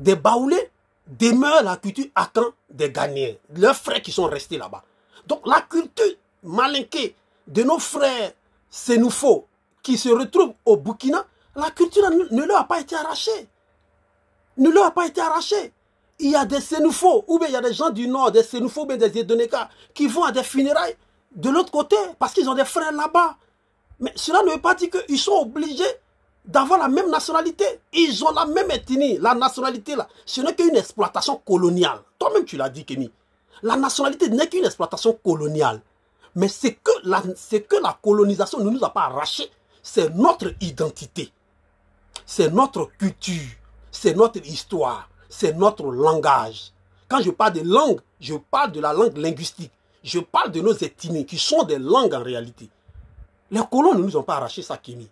des Baoulés demeurent la culture attend des gagner. leurs frères qui sont restés là-bas. Donc la culture malinquée de nos frères Sénoufo qui se retrouvent au Burkina, la culture ne leur a pas été arrachée. Ne leur a pas été arrachée. Il y a des Sénoufos, ou bien il y a des gens du Nord, des Sénoufos, ou des qui vont à des funérailles de l'autre côté parce qu'ils ont des frères là-bas. Mais cela ne veut pas dire qu'ils sont obligés d'avoir la même nationalité. Ils ont la même ethnie, la nationalité là. Ce n'est qu'une exploitation coloniale. Toi-même, tu l'as dit, Kenny. La nationalité n'est qu'une exploitation coloniale. Mais c'est que, la, que la colonisation ne nous a pas arraché. C'est notre identité. C'est notre culture. C'est notre histoire. C'est notre langage. Quand je parle de langue, je parle de la langue linguistique. Je parle de nos ethnies qui sont des langues en réalité. Les colons ne nous ont pas arraché ça, Kenny.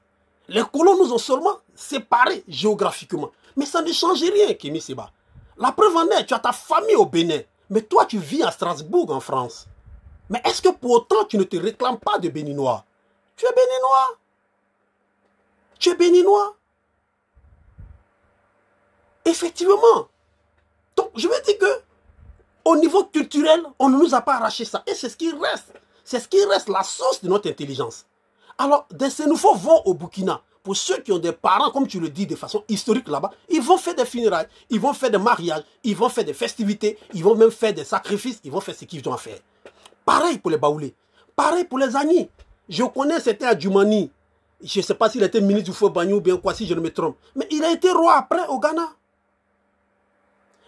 Les colons nous ont seulement séparés géographiquement. Mais ça ne change rien, Kémy Seba. La preuve en est, tu as ta famille au Bénin. Mais toi, tu vis à Strasbourg, en France. Mais est-ce que pour autant, tu ne te réclames pas de béninois Tu es béninois. Tu es béninois. Effectivement. Donc, je veux dire que, au niveau culturel, on ne nous a pas arraché ça. Et c'est ce qui reste. C'est ce qui reste la source de notre intelligence. Alors, ces nouveaux vont au Burkina. Pour ceux qui ont des parents, comme tu le dis de façon historique là-bas, ils vont faire des funérailles, ils vont faire des mariages, ils vont faire des festivités, ils vont même faire des sacrifices, ils vont faire ce qu'ils ont faire. Pareil pour les Baoulés, pareil pour les Agnis. Je connais, c'était à Jumani. Je ne sais pas s'il était ministre du Faux ou bien quoi, si je ne me trompe. Mais il a été roi après au Ghana.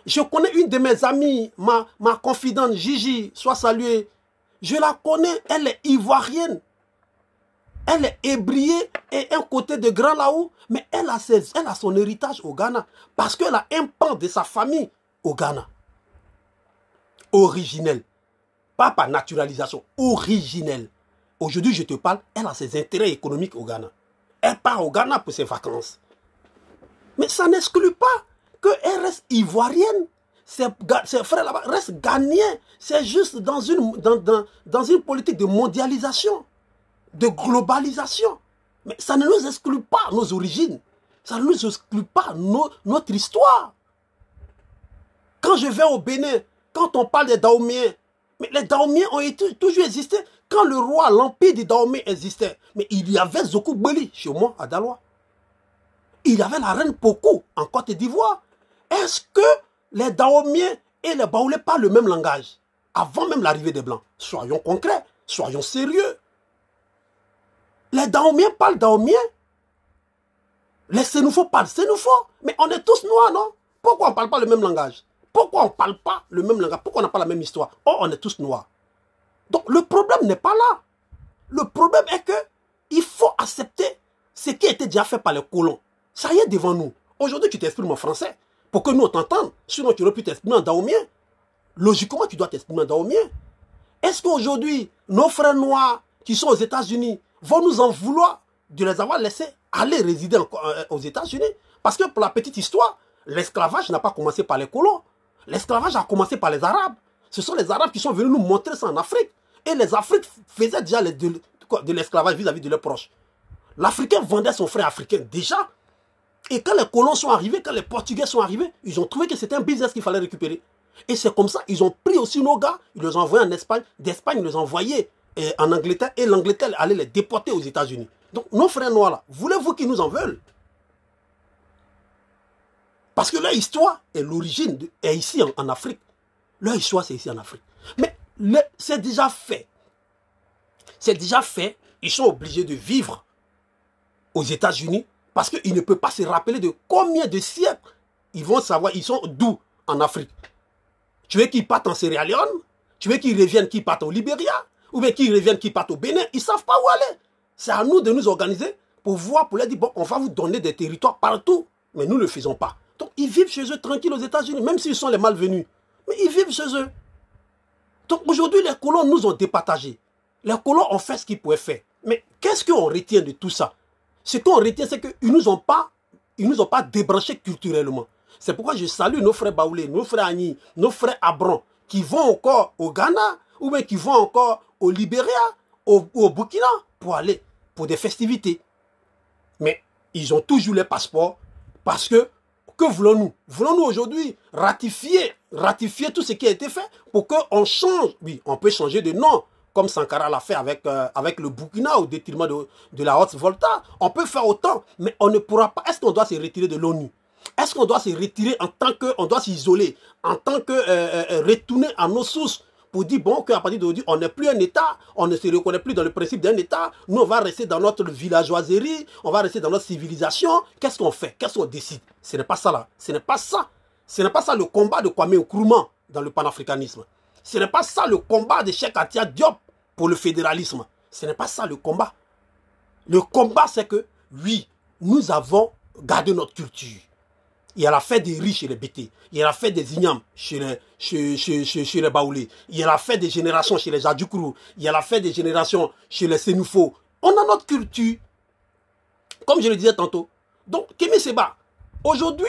Je connais une de mes amies, ma, ma confidente Gigi, soit saluée. Je la connais, elle est ivoirienne. Elle est ébriée et un côté de grand là-haut, mais elle a, elle a son héritage au Ghana parce qu'elle a un pan de sa famille au Ghana. Originelle. Pas par naturalisation, originelle. Aujourd'hui, je te parle, elle a ses intérêts économiques au Ghana. Elle part au Ghana pour ses vacances. Mais ça n'exclut pas qu'elle reste ivoirienne. Ses, frères là-bas restent gagnés. C'est juste dans une, dans une politique de mondialisation de globalisation. Mais ça ne nous exclut pas nos origines. Ça ne nous exclut pas notre histoire. Quand je vais au Bénin, quand on parle des Daomiens, mais les Daomiens ont toujours existé. Quand le roi, l'empire des Daomiens existait, mais il y avait Zoku Beli chez moi à Dalois. Il y avait la reine Poku en Côte d'Ivoire. Est-ce que les Daomiens et les Baoulés parlent le même langage avant même l'arrivée des Blancs Soyons concrets, soyons sérieux. Les Daomiens parlent Daomien. Les Sénoufos parlent Sénoufos. Mais on est tous noirs, non Pourquoi on ne parle pas le même langage Pourquoi on ne parle pas le même langage Pourquoi on n'a pas la même histoire Oh, on est tous noirs. Donc le problème n'est pas là. Le problème est que il faut accepter ce qui a été déjà fait par les colons. Ça y est devant nous. Aujourd'hui, tu t'exprimes en français pour que nous t'entendions. Sinon, tu aurais pu t'exprimer en daomien. Logiquement, tu dois t'exprimer en daomien. Est-ce qu'aujourd'hui, nos frères noirs qui sont aux États-Unis, vont nous en vouloir de les avoir laissés aller résider euh, euh, aux États-Unis. Parce que pour la petite histoire, l'esclavage n'a pas commencé par les colons. L'esclavage a commencé par les Arabes. Ce sont les Arabes qui sont venus nous montrer ça en Afrique. Et les Africains faisaient déjà de, l'esclavage vis-à-vis de leurs proches. L'Africain vendait son frère africain déjà. Et quand les colons sont arrivés, quand les Portugais sont arrivés, ils ont trouvé que c'était un business qu'il fallait récupérer. Et c'est comme ça, ils ont pris aussi nos gars, ils les ont envoyés en Espagne. D'Espagne, ils les ont envoyés et en Angleterre et l'Angleterre allait les déporter aux États-Unis. Donc nos frères noirs voulez-vous qu'ils nous en veulent Parce que leur histoire et l'origine est ici en, Afrique. Leur histoire c'est ici en Afrique. Mais c'est déjà fait. C'est déjà fait. Ils sont obligés de vivre aux États-Unis parce qu'ils ne peuvent pas se rappeler de combien de siècles ils vont savoir, ils sont d'où en Afrique. Tu veux qu'ils partent en Sierra Leone Tu veux qu'ils reviennent, qu'ils partent au Libéria ou bien qui reviennent, qui partent au Bénin, ils ne savent pas où aller. C'est à nous de nous organiser pour voir, pour leur dire, bon, on va vous donner des territoires partout, mais nous ne le faisons pas. Donc ils vivent chez eux tranquilles aux États-Unis, même s'ils sont les malvenus. Mais ils vivent chez eux. Donc aujourd'hui, les colons nous ont départagés. Les colons ont fait ce qu'ils pouvaient faire. Mais qu'est-ce qu'on retient de tout ça Ce qu'on retient, c'est qu'ils ne nous ont pas, ils nous ont pas débranchés culturellement. C'est pourquoi je salue nos frères Baoulé, nos frères Agni, nos frères Abron, qui vont encore au Ghana, ou bien qui vont encore au Libéria, au, au Burkina, pour aller pour des festivités. Mais ils ont toujours les passeports parce que que voulons-nous Voulons-nous aujourd'hui ratifier, ratifier tout ce qui a été fait pour qu'on change Oui, on peut changer de nom, comme Sankara l'a fait avec, euh, avec le Burkina au détriment de, de la haute volta. On peut faire autant, mais on ne pourra pas. Est-ce qu'on doit se retirer de l'ONU Est-ce qu'on doit se retirer en tant que, on doit s'isoler, en tant que euh, euh, retourner à nos sources pour dire, bon, qu'à partir d'aujourd'hui, on n'est plus un État, on ne se reconnaît plus dans le principe d'un État, nous, on va rester dans notre villageoiserie, on va rester dans notre civilisation. Qu'est-ce qu'on fait Qu'est-ce qu'on décide Ce n'est pas ça, là. Ce n'est pas ça. Ce n'est pas ça le combat de Kwame Nkrumah dans le panafricanisme. Ce n'est pas ça le combat de Cheikh Atia Diop pour le fédéralisme. Ce n'est pas ça le combat. Le combat, c'est que, oui, nous avons gardé notre culture. Il y a la fête des riches chez les Bété. Il y a la fête des ignames chez les, chez, chez, les Baoulés. Il y a la fête des générations chez les Adjoukrou. Il y a la fête des générations chez les Sénoufo. On a notre culture. Comme je le disais tantôt. Donc, Kémy Seba, aujourd'hui,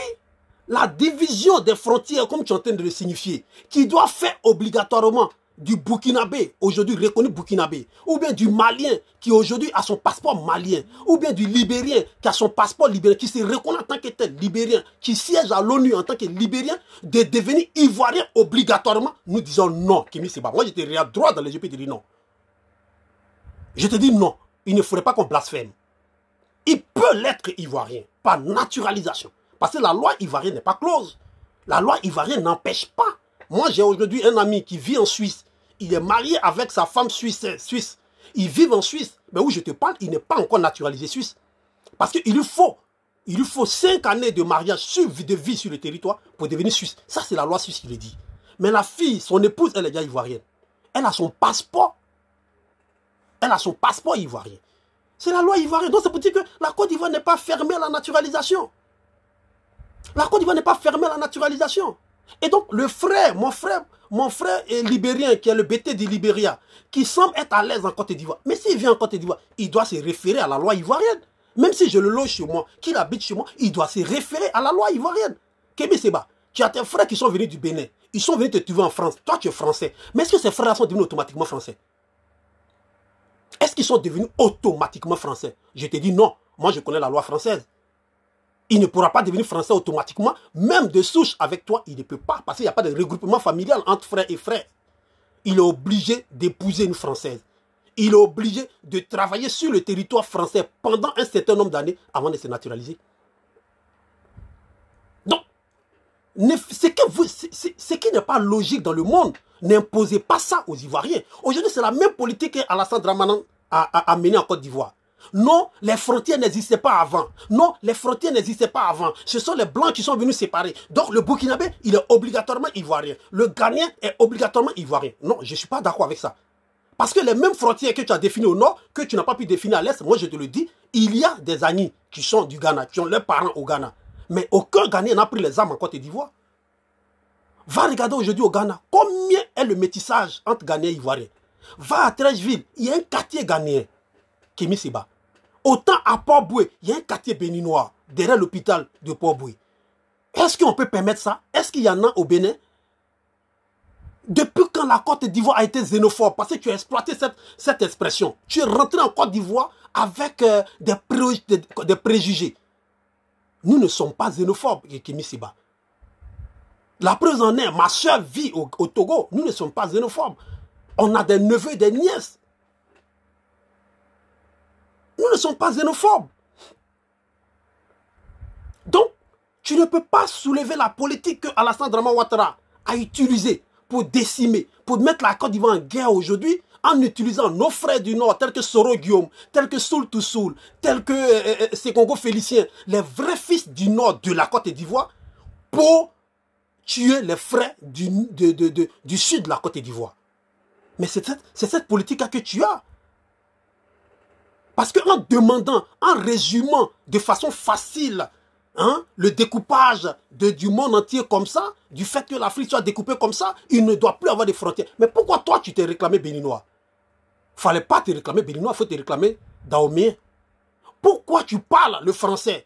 la division des frontières, comme tu es en train de le signifier, qui doit faire obligatoirement du Burkinabé, aujourd'hui reconnu Burkinabé, ou bien du Malien qui aujourd'hui a son passeport malien, ou bien du Libérien qui a son passeport libérien, qui se reconnaît en tant que Libérien, qui siège à l'ONU en tant que Libérien, de devenir Ivoirien obligatoirement, nous disons non, Kimi Seba. Moi, j'étais droit dans les yeux non. Je te dis non, il ne faudrait pas qu'on blasphème. Il peut l'être Ivoirien, par naturalisation. Parce que la loi ivoirienne n'est pas close. La loi ivoirienne n'empêche pas moi, j'ai aujourd'hui un ami qui vit en Suisse. Il est marié avec sa femme suisse. suisse. Ils vivent en Suisse. Mais où je te parle, il n'est pas encore naturalisé suisse. Parce qu'il lui faut, il lui faut 5 années de mariage, de vie sur le territoire pour devenir suisse. Ça, c'est la loi suisse qui le dit. Mais la fille, son épouse, elle est déjà ivoirienne. Elle a son passeport. Elle a son passeport ivoirien. C'est la loi ivoirienne. Donc, c'est pour dire que la Côte d'Ivoire n'est pas fermée à la naturalisation. La Côte d'Ivoire n'est pas fermée à la naturalisation. Et donc, le frère, mon frère, mon frère libérien, qui est le BT du Libéria, qui semble être à l'aise en Côte d'Ivoire. Mais s'il vient en Côte d'Ivoire, il doit se référer à la loi ivoirienne. Même si je le loge chez moi, qu'il habite chez moi, il doit se référer à la loi ivoirienne. Kémy Seba, tu as tes frères qui sont venus du Bénin. Ils sont venus te tuer en France. Toi, tu es français. Mais est-ce que ces frères sont devenus automatiquement français Est-ce qu'ils sont devenus automatiquement français Je te dis non. Moi, je connais la loi française il ne pourra pas devenir français automatiquement. Même de souche avec toi, il ne peut pas. Parce qu'il n'y a pas de regroupement familial entre frères et frères. Il est obligé d'épouser une Française. Il est obligé de travailler sur le territoire français pendant un certain nombre d'années avant de se naturaliser. Donc, ce qui n'est pas logique dans le monde, n'imposez pas ça aux Ivoiriens. Aujourd'hui, c'est la même politique qu'Alassane Dramanan a, a menée en Côte d'Ivoire. Non, les frontières n'existaient pas avant. Non, les frontières n'existaient pas avant. Ce sont les Blancs qui sont venus séparer. Donc le Burkinabé, il est obligatoirement ivoirien. Le Ghanéen est obligatoirement ivoirien. Non, je ne suis pas d'accord avec ça. Parce que les mêmes frontières que tu as définies au nord, que tu n'as pas pu définir à l'est, moi je te le dis, il y a des amis qui sont du Ghana, qui ont leurs parents au Ghana. Mais aucun Ghanéen n'a pris les armes en Côte d'Ivoire. Va regarder aujourd'hui au Ghana, combien est le métissage entre Ghanéens et Ivoiriens. Va à Trècheville, il y a un quartier ghanéen, est bas. Autant à Port-Boué, il y a un quartier béninois derrière l'hôpital de Port-Boué. Est-ce qu'on peut permettre ça Est-ce qu'il y en a au Bénin Depuis quand la Côte d'Ivoire a été xénophobe Parce que tu as exploité cette, cette expression. Tu es rentré en Côte d'Ivoire avec euh, des, préjugés. Nous ne sommes pas xénophobes, Yekimi Siba. La preuve en est, ma soeur vit au, au Togo. Nous ne sommes pas xénophobes. On a des neveux et des nièces nous ne sommes pas xénophobes. Donc, tu ne peux pas soulever la politique que Alassane Draman Ouattara a utilisée pour décimer, pour mettre la Côte d'Ivoire en guerre aujourd'hui, en utilisant nos frères du Nord, tels que Soro Guillaume, tels que Soul Toussoul, tels que euh, euh, euh Congo Félicien, les vrais fils du Nord de la Côte d'Ivoire, pour tuer les frères du, du Sud de la Côte d'Ivoire. Mais c'est cette, cette politique-là que tu as. Parce qu'en demandant, en résumant de façon facile hein, le découpage du monde entier comme ça, du fait que l'Afrique soit découpée comme ça, il ne doit plus avoir de frontières. Mais pourquoi toi tu t'es réclamé béninois Fallait pas te réclamer béninois, faut te réclamer daomien. Pourquoi tu parles le français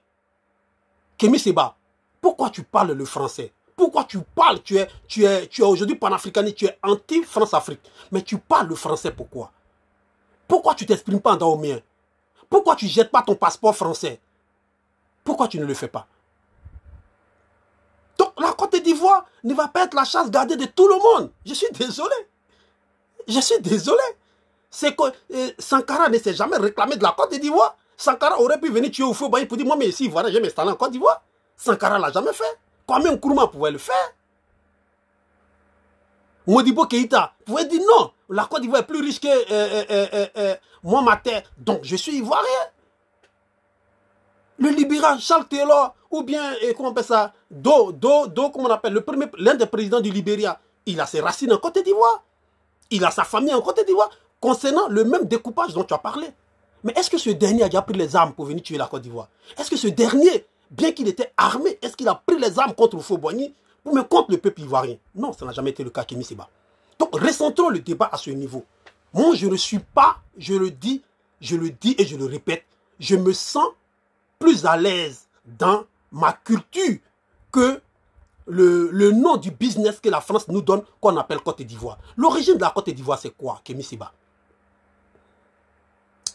Kémy pourquoi tu parles le français Pourquoi tu parles Tu es, tu es, tu es aujourd'hui panafricaniste, tu es anti-France-Afrique. Mais tu parles le français pourquoi Pourquoi tu t'exprimes pas en daomien pourquoi tu ne jettes pas ton passeport français Pourquoi tu ne le fais pas Donc la Côte d'Ivoire ne va pas être la chasse gardée de tout le monde. Je suis désolé. Je suis désolé. C'est que euh, Sankara ne s'est jamais réclamé de la Côte d'Ivoire. Sankara aurait pu venir tuer au feu pour dire, moi, mais ici, voilà, je vais m'installer en Côte d'Ivoire. Sankara l'a jamais fait. Quand même Nkrumah pouvait le faire. Modibo Keïta pouvait dire non. La Côte d'Ivoire est plus riche que euh, euh, euh, moi, ma terre. Donc, je suis ivoirien. Le libéral Charles Taylor, ou bien, comment on appelle ça Do, Do, Do, comment on appelle le premier, L'un des présidents du Libéria, il a ses racines en Côte d'Ivoire. Il a sa famille en Côte d'Ivoire. Concernant le même découpage dont tu as parlé. Mais est-ce que ce dernier a déjà pris les armes pour venir tuer la Côte d'Ivoire Est-ce que ce dernier, bien qu'il était armé, est-ce qu'il a pris les armes contre Fauboigny pour me contre le peuple ivoirien Non, ça n'a jamais été le cas, Kémy donc, recentrons le débat à ce niveau. Moi, je ne suis pas, je le dis, je le dis et je le répète, je me sens plus à l'aise dans ma culture que le, nom du business que la France nous donne, qu'on appelle Côte d'Ivoire. L'origine de la Côte d'Ivoire, c'est quoi, Kémy Seba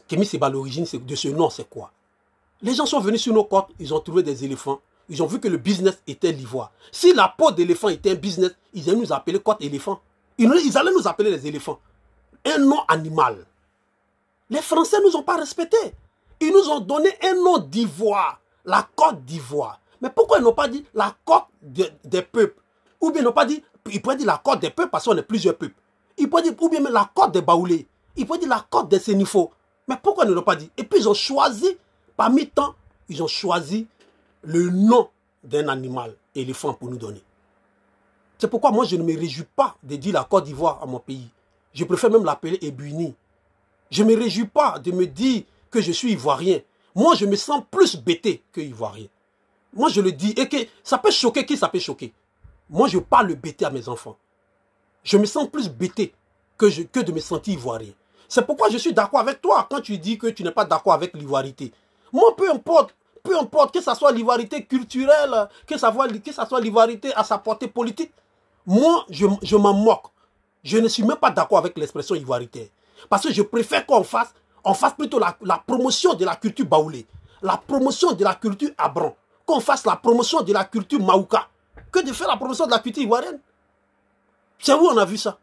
Kémy Seba, l'origine de ce nom, c'est quoi Les gens sont venus sur nos côtes, ils ont trouvé des éléphants, ils ont vu que le business était l'ivoire. Si la peau d'éléphant était un business, ils allaient nous appeler Côte éléphant. Ils, allaient nous appeler les éléphants. Un nom animal. Les Français ne nous ont pas respectés. Ils nous ont donné un nom d'ivoire, la Côte d'Ivoire. Mais pourquoi ils n'ont pas dit la Côte des peuples Ou bien ils n'ont pas dit, ils pourraient dire la Côte des peuples parce qu'on est plusieurs peuples. Ils pourraient dire, ou bien la Côte des Baoulés. Ils pourraient dire la Côte des Sénifaux. Mais pourquoi ils ne l'ont pas dit Et puis ils ont choisi, parmi tant, ils ont choisi le nom d'un animal, éléphant, pour nous donner. C'est pourquoi moi, je ne me réjouis pas de dire la Côte d'Ivoire à mon pays. Je préfère même l'appeler Ebuni. Je ne me réjouis pas de me dire que je suis Ivoirien. Moi, je me sens plus bêté que Ivoirien. Moi, je le dis. Et que ça peut choquer qui ça peut choquer. Moi, je parle le bêter à mes enfants. Je me sens plus bêté que, je, que de me sentir Ivoirien. C'est pourquoi je suis d'accord avec toi quand tu dis que tu n'es pas d'accord avec l'ivoirité. Moi, peu importe, peu importe que ce soit l'ivoirité culturelle, que ce que soit l'ivoirité à sa portée politique, moi, je, m'en moque. Je ne suis même pas d'accord avec l'expression ivoiritaire. Parce que je préfère qu'on fasse, on fasse plutôt la, promotion de la culture baoulée. la promotion de la culture abran, qu'on fasse la promotion de la culture maouka, que de faire la promotion de la culture ivoirienne. C'est où on a vu ça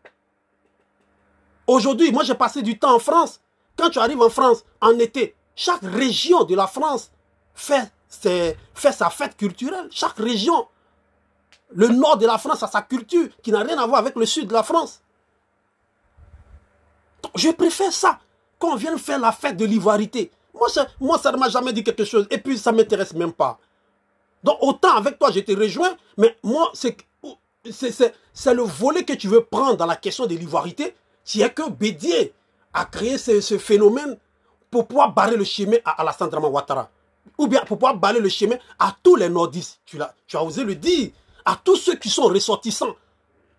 Aujourd'hui, moi j'ai passé du temps en France. Quand tu arrives en France, en été, chaque région de la France fait sa fête culturelle. Chaque région le nord de la France a sa culture qui n'a rien à voir avec le sud de la France. je préfère ça qu'on vienne faire la fête de l'ivoirité. Moi, moi, ça ne m'a jamais dit quelque chose. Et puis, ça ne m'intéresse même pas. Donc, autant avec toi, je te rejoins. Mais moi, c'est oh, le volet que tu veux prendre dans la question de l'ivoirité. C'est que Bédier a créé ce, phénomène pour pouvoir barrer le chemin à Alassandra Ouattara. Ou bien pour pouvoir barrer le chemin à tous les nordistes. Tu, tu as osé le dire à tous ceux qui sont ressortissants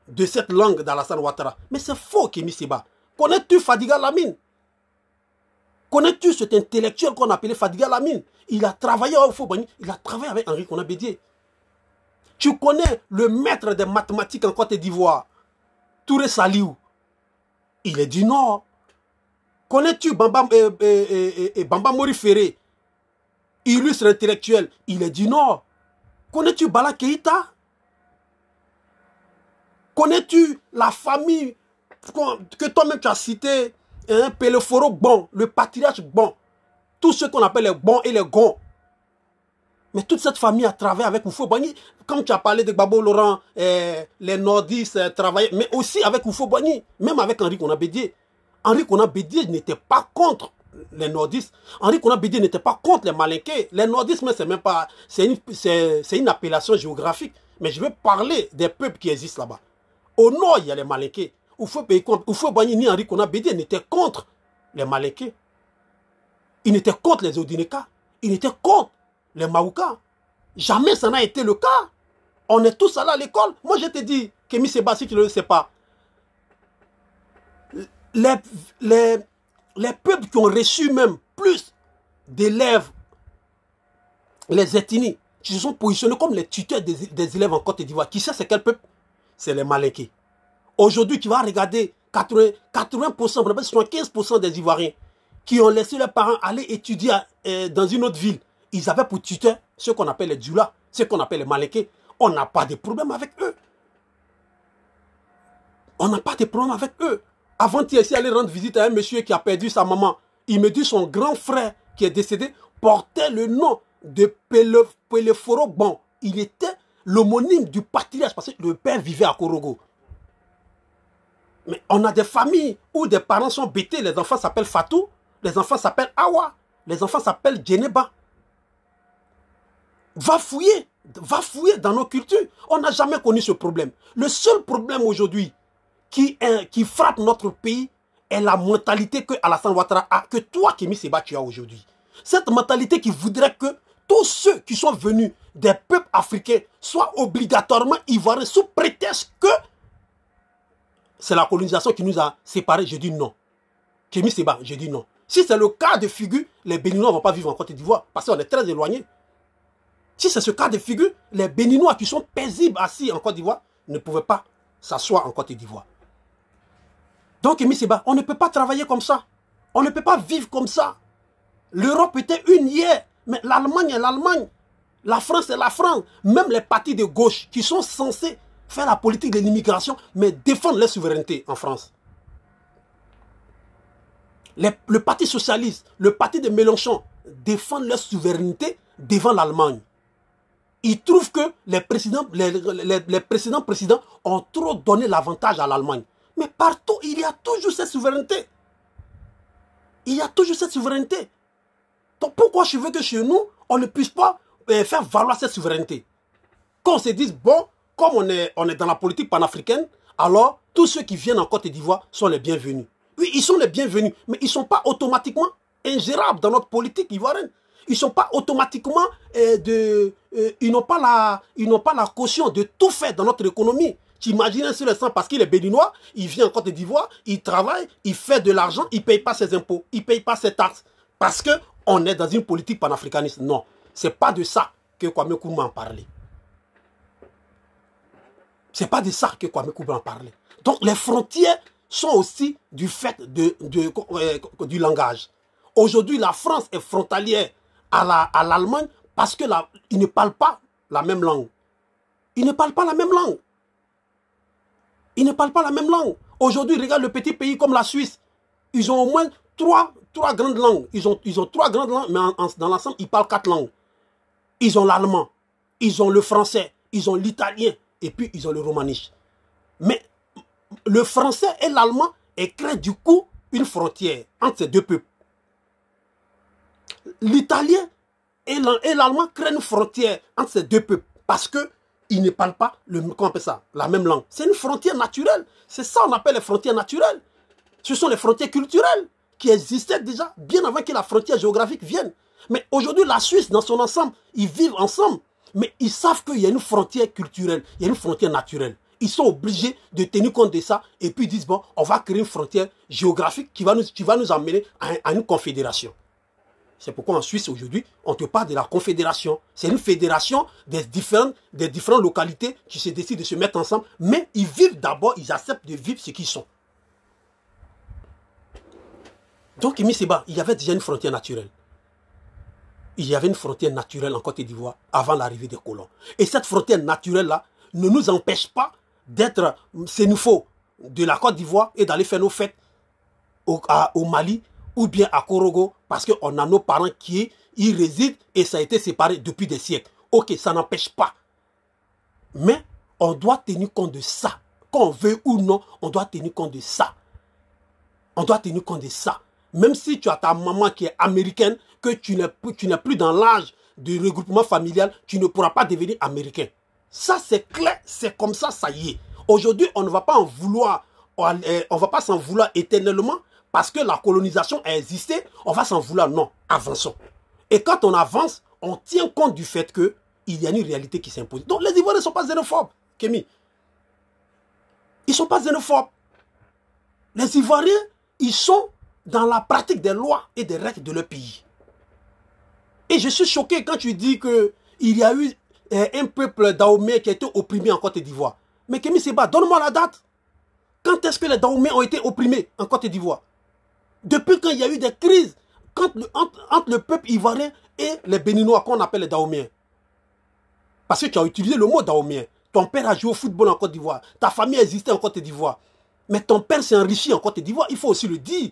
de cette langue d'Alassane Ouattara. Mais c'est faux, Kémy Seba. Connais-tu Fadiga Lamine Connais-tu cet intellectuel qu'on appelait Fadiga Lamine Il a travaillé au il a travaillé avec Henri Conabédier. Tu connais le maître des mathématiques en Côte d'Ivoire, Touré Saliou. Il est du Nord. Connais-tu Bamba, euh, euh, euh, illustre intellectuel Il est du Nord. Connais-tu Bala Keïta Connais-tu la famille que toi-même tu as citée hein, bon. Le patriarche, bon. Tous ceux qu'on appelle les bons et les gons. Mais toute cette famille a travaillé avec Oufo Bani. Comme tu as parlé de Babo Laurent, eh, les nordistes travaillent. Eh, travaillaient, mais aussi avec Oufo Bani, même avec Henri Conabédier. Henri Conabédier n'était pas contre les nordistes. Henri Conabédier n'était pas contre les malinqués. Les nordistes, c'est même pas. C'est une, une, appellation géographique. Mais je veux parler des peuples qui existent là-bas. Au nord, il y a les Malinqués. Oufou Bagné ni Henri Kona n'étaient contre les Malinqués. Ils n'étaient contre les Odineka. Ils n'étaient contre les Maouka. Jamais ça n'a été le cas. On est tous allés à l'école. Moi, je te dis, Kémy Sébastien, tu ne le sais pas. Les, peuples qui ont reçu même plus d'élèves, les ethnies, qui se sont positionnés comme les tuteurs des, des élèves en Côte d'Ivoire. Qui sait c'est quel peuple c'est les Malékés. Aujourd'hui, tu vas regarder 80%, 75% des Ivoiriens qui ont laissé leurs parents aller étudier euh, dans une autre ville. Ils avaient pour tuteur ce qu'on appelle les djula, ce qu'on appelle les Malékés. On n'a pas de problème avec eux. On n'a pas de problème avec eux. avant tu es allé rendre visite à un monsieur qui a perdu sa maman. Il me dit que son grand frère qui est décédé portait le nom de Peleforo Bon. Il était l'homonyme du patriarche, parce que le père vivait à Korogo. Mais on a des familles où des parents sont bêtés, les enfants s'appellent Fatou, les enfants s'appellent Awa, les enfants s'appellent Djeneba. Va fouiller, va fouiller dans nos cultures. On n'a jamais connu ce problème. Le seul problème aujourd'hui qui, frappe notre pays est la mentalité que Alassane Ouattara a, que toi, Kémy Seba, tu as aujourd'hui. Cette mentalité qui voudrait que tous ceux qui sont venus des peuples africains soient obligatoirement ivoiriens sous prétexte que c'est la colonisation qui nous a séparés. J'ai dit non. Kémy Seba, je non. Si c'est le cas de figure, les Béninois ne vont pas vivre en Côte d'Ivoire parce qu'on est très éloignés. Si c'est ce cas de figure, les Béninois qui sont paisibles assis en Côte d'Ivoire ne pouvaient pas s'asseoir en Côte d'Ivoire. Donc, Kémy Seba, on ne peut pas travailler comme ça. On ne peut pas vivre comme ça. L'Europe était une hier. Mais l'Allemagne est hein, l'Allemagne. La France est la France. Même les partis de gauche qui sont censés faire la politique de l'immigration, mais défendent leur souveraineté en France. le Parti socialiste, le Parti de Mélenchon défendent leur souveraineté devant l'Allemagne. Ils trouvent que les précédents les, présidents ont trop donné l'avantage à l'Allemagne. Mais partout, il y a toujours cette souveraineté. Il y a toujours cette souveraineté. Donc pourquoi je veux que chez nous, on ne puisse pas euh, faire valoir cette souveraineté Quand on se dise, bon, comme on est, on est dans la politique panafricaine, alors tous ceux qui viennent en Côte d'Ivoire sont les bienvenus. Oui, ils sont les bienvenus, mais ils ne sont pas automatiquement ingérables dans notre politique ivoirienne. Ils ne sont pas automatiquement euh, de... Euh, ils n'ont pas, la, pas la caution de tout faire dans notre économie. Tu imagines un seul sang parce qu'il est béninois, il vient en Côte d'Ivoire, il travaille, il fait de l'argent, il ne paye pas ses impôts, il ne paye pas ses taxes. Parce que on est dans une politique panafricaniste. Non, c'est pas de ça que Kwame Nkrumah en parlait. C'est pas de ça que Kwame Nkrumah en parlait. Donc les frontières sont aussi du fait de, euh, du langage. Aujourd'hui, la France est frontalière à l'Allemagne parce qu'ils ne parlent pas la même langue. Ils ne parlent pas la même langue. Ils ne parlent pas la même langue. Aujourd'hui, regarde le petit pays comme la Suisse. Ils ont au moins trois grandes langues. Ils ont, ils ont trois grandes langues, mais dans l'ensemble, ils parlent quatre langues. Ils ont l'allemand, ils ont le français, ils ont l'italien, et puis ils ont le romaniche. Mais le français et l'allemand créent du coup une frontière entre ces deux peuples. L'italien et l'allemand créent une frontière entre ces deux peuples parce que ils ne parlent pas le, comment ça, la même langue. C'est une frontière naturelle. C'est ça qu'on appelle les frontières naturelles. Ce sont les frontières culturelles qui existait déjà bien avant que la frontière géographique vienne. Mais aujourd'hui, la Suisse, dans son ensemble, ils vivent ensemble. Mais ils savent qu'il y a une frontière culturelle, il y a une frontière naturelle. Ils sont obligés de tenir compte de ça et puis ils disent, bon, on va créer une frontière géographique qui va nous, qui va nous amener à, une confédération. C'est pourquoi en Suisse aujourd'hui, on te parle de la confédération. C'est une fédération des différentes, des différentes localités qui se décident de se mettre ensemble. Mais ils vivent d'abord, ils acceptent de vivre ce qu'ils sont. Donc il y avait déjà une frontière naturelle. Il y avait une frontière naturelle en Côte d'Ivoire avant l'arrivée des colons. Et cette frontière naturelle-là ne nous empêche pas d'être C'est nous faux, de la Côte d'Ivoire et d'aller faire nos fêtes au, Mali ou bien à Korogo parce qu'on a nos parents qui y résident et ça a été séparé depuis des siècles. Ok, ça n'empêche pas. Mais on doit tenir compte de ça. Qu'on veut ou non, on doit tenir compte de ça. On doit tenir compte de ça même si tu as ta maman qui est américaine, que tu n'es plus dans l'âge du regroupement familial, tu ne pourras pas devenir américain. Ça, c'est clair, c'est comme ça, ça y est. Aujourd'hui, on ne va pas en vouloir, euh, on va pas s'en vouloir éternellement parce que la colonisation a existé, on va s'en vouloir. Non, avançons. Et quand on avance, on tient compte du fait qu'il y a une réalité qui s'impose. Donc les Ivoiriens ne sont pas xénophobes, Kémy. Ils ne sont pas xénophobes. Les Ivoiriens, ils sont dans la pratique des lois et des règles de leur pays. Et je suis choqué quand tu dis qu'il y a eu eh, un peuple Dahomey qui a été opprimé en Côte d'Ivoire. Mais Kémy Seba, donne-moi la date. Quand est-ce que les Dahomey ont été opprimés en Côte d'Ivoire Depuis quand il y a eu des crises entre, le peuple ivoirien et les Béninois qu'on appelle les Dahoméens. Parce que tu as utilisé le mot Dahoméen. Ton père a joué au football en Côte d'Ivoire. Ta famille existait en Côte d'Ivoire. Mais ton père s'est enrichi en Côte d'Ivoire. Il faut aussi le dire.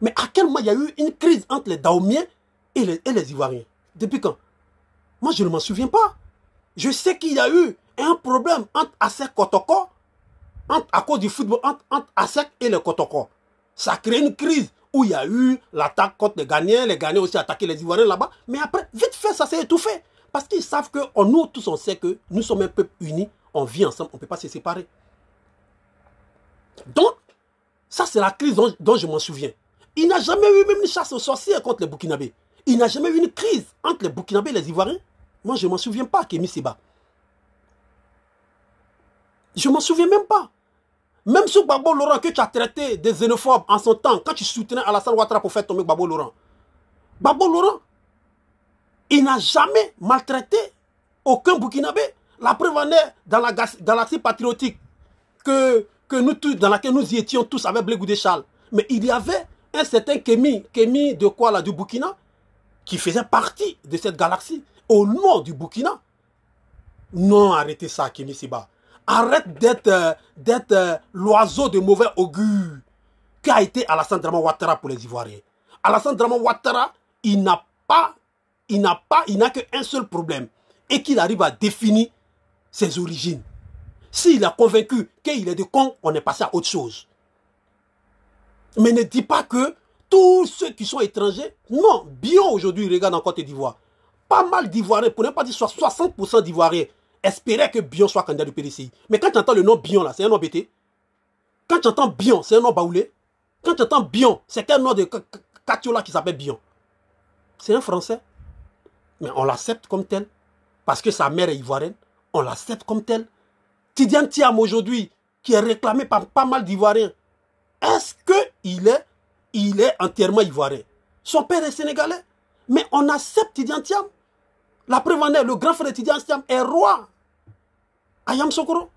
Mais à quel moment il y a eu une crise entre les Daomiens et les, Ivoiriens Depuis quand Moi, je ne m'en souviens pas. Je sais qu'il y a eu un problème entre Asek Kotoko, entre, à cause du football, entre, entre et les Kotoko. Ça a créé une crise où il y a eu l'attaque contre les Ghanéens, les Ghanéens aussi attaqué les Ivoiriens là-bas. Mais après, vite fait, ça s'est étouffé. Parce qu'ils savent que nous tous, on sait que nous sommes un peuple uni, on vit ensemble, on ne peut pas se séparer. Donc, ça, c'est la crise dont je m'en souviens. Il n'a jamais eu même une chasse aux sorcières contre les Burkinabés. Il n'a jamais eu une crise entre les Burkinabés et les Ivoiriens. Moi, je ne m'en souviens pas, Kémy Siba. Je ne m'en souviens même pas. Même sur Babo Laurent que tu as traité des xénophobe en son temps, quand tu soutenais Alassane Ouattara pour faire tomber Babo Laurent. Babo Laurent, il n'a jamais maltraité aucun Burkinabé. La preuve en est dans la patriotique que, que nous dans laquelle nous y étions tous avec Blegoudéchal. Mais il y avait un certain Kemi, Kemi de quoi là, du Burkina, qui faisait partie de cette galaxie, au nom du Burkina. Non, arrêtez ça, Kemi Siba. Arrête d'être euh, euh, l'oiseau de mauvais augure qu'a été Alassane Draman Ouattara pour les Ivoiriens. Alassane Draman Ouattara, il n'a pas, il n'a pas, il n'a qu'un seul problème et qu'il arrive à définir ses origines. S'il a convaincu qu'il est de con, on est passé à autre chose. Mais ne dis pas que tous ceux qui sont étrangers, non, Bion, aujourd'hui, regarde en Côte d'Ivoire. Pas mal d'Ivoiriens, pour ne pas dire 60% d'Ivoiriens, espéraient que Bion soit candidat du PDCI. Mais quand tu entends le nom Bion, là, c'est un nom bêté. Quand tu entends Bion, c'est un nom baoulé. Quand tu entends Bion, c'est un nom de Katiola qui s'appelle Bion C'est un Français. Mais on l'accepte comme tel. Parce que sa mère est ivoirienne, on l'accepte comme tel. Tidiane Tiam aujourd'hui, qui est réclamé par pas mal d'Ivoiriens, est-ce que il est, entièrement ivoirien. Son père est sénégalais. Mais on accepte Tidian Thiam. La preuve en est, le grand frère Tidian Thiam est roi à Yamsokoro.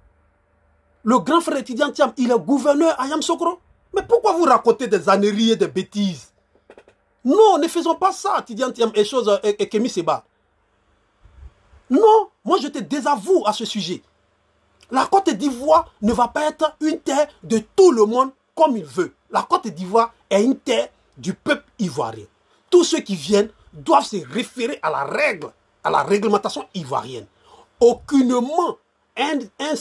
Le grand frère Tidian Tiam, il est gouverneur à Yamsokoro. Mais pourquoi vous racontez des âneries et des bêtises Non, ne faisons pas ça, Tidian Tiam et, chose, et, et Kemi Seba. Non, moi je te désavoue à ce sujet. La Côte d'Ivoire ne va pas être une terre de tout le monde comme il veut la Côte d'Ivoire est une terre du peuple ivoirien. Tous ceux qui viennent doivent se référer à la règle, à la réglementation ivoirienne. Aucunement un, un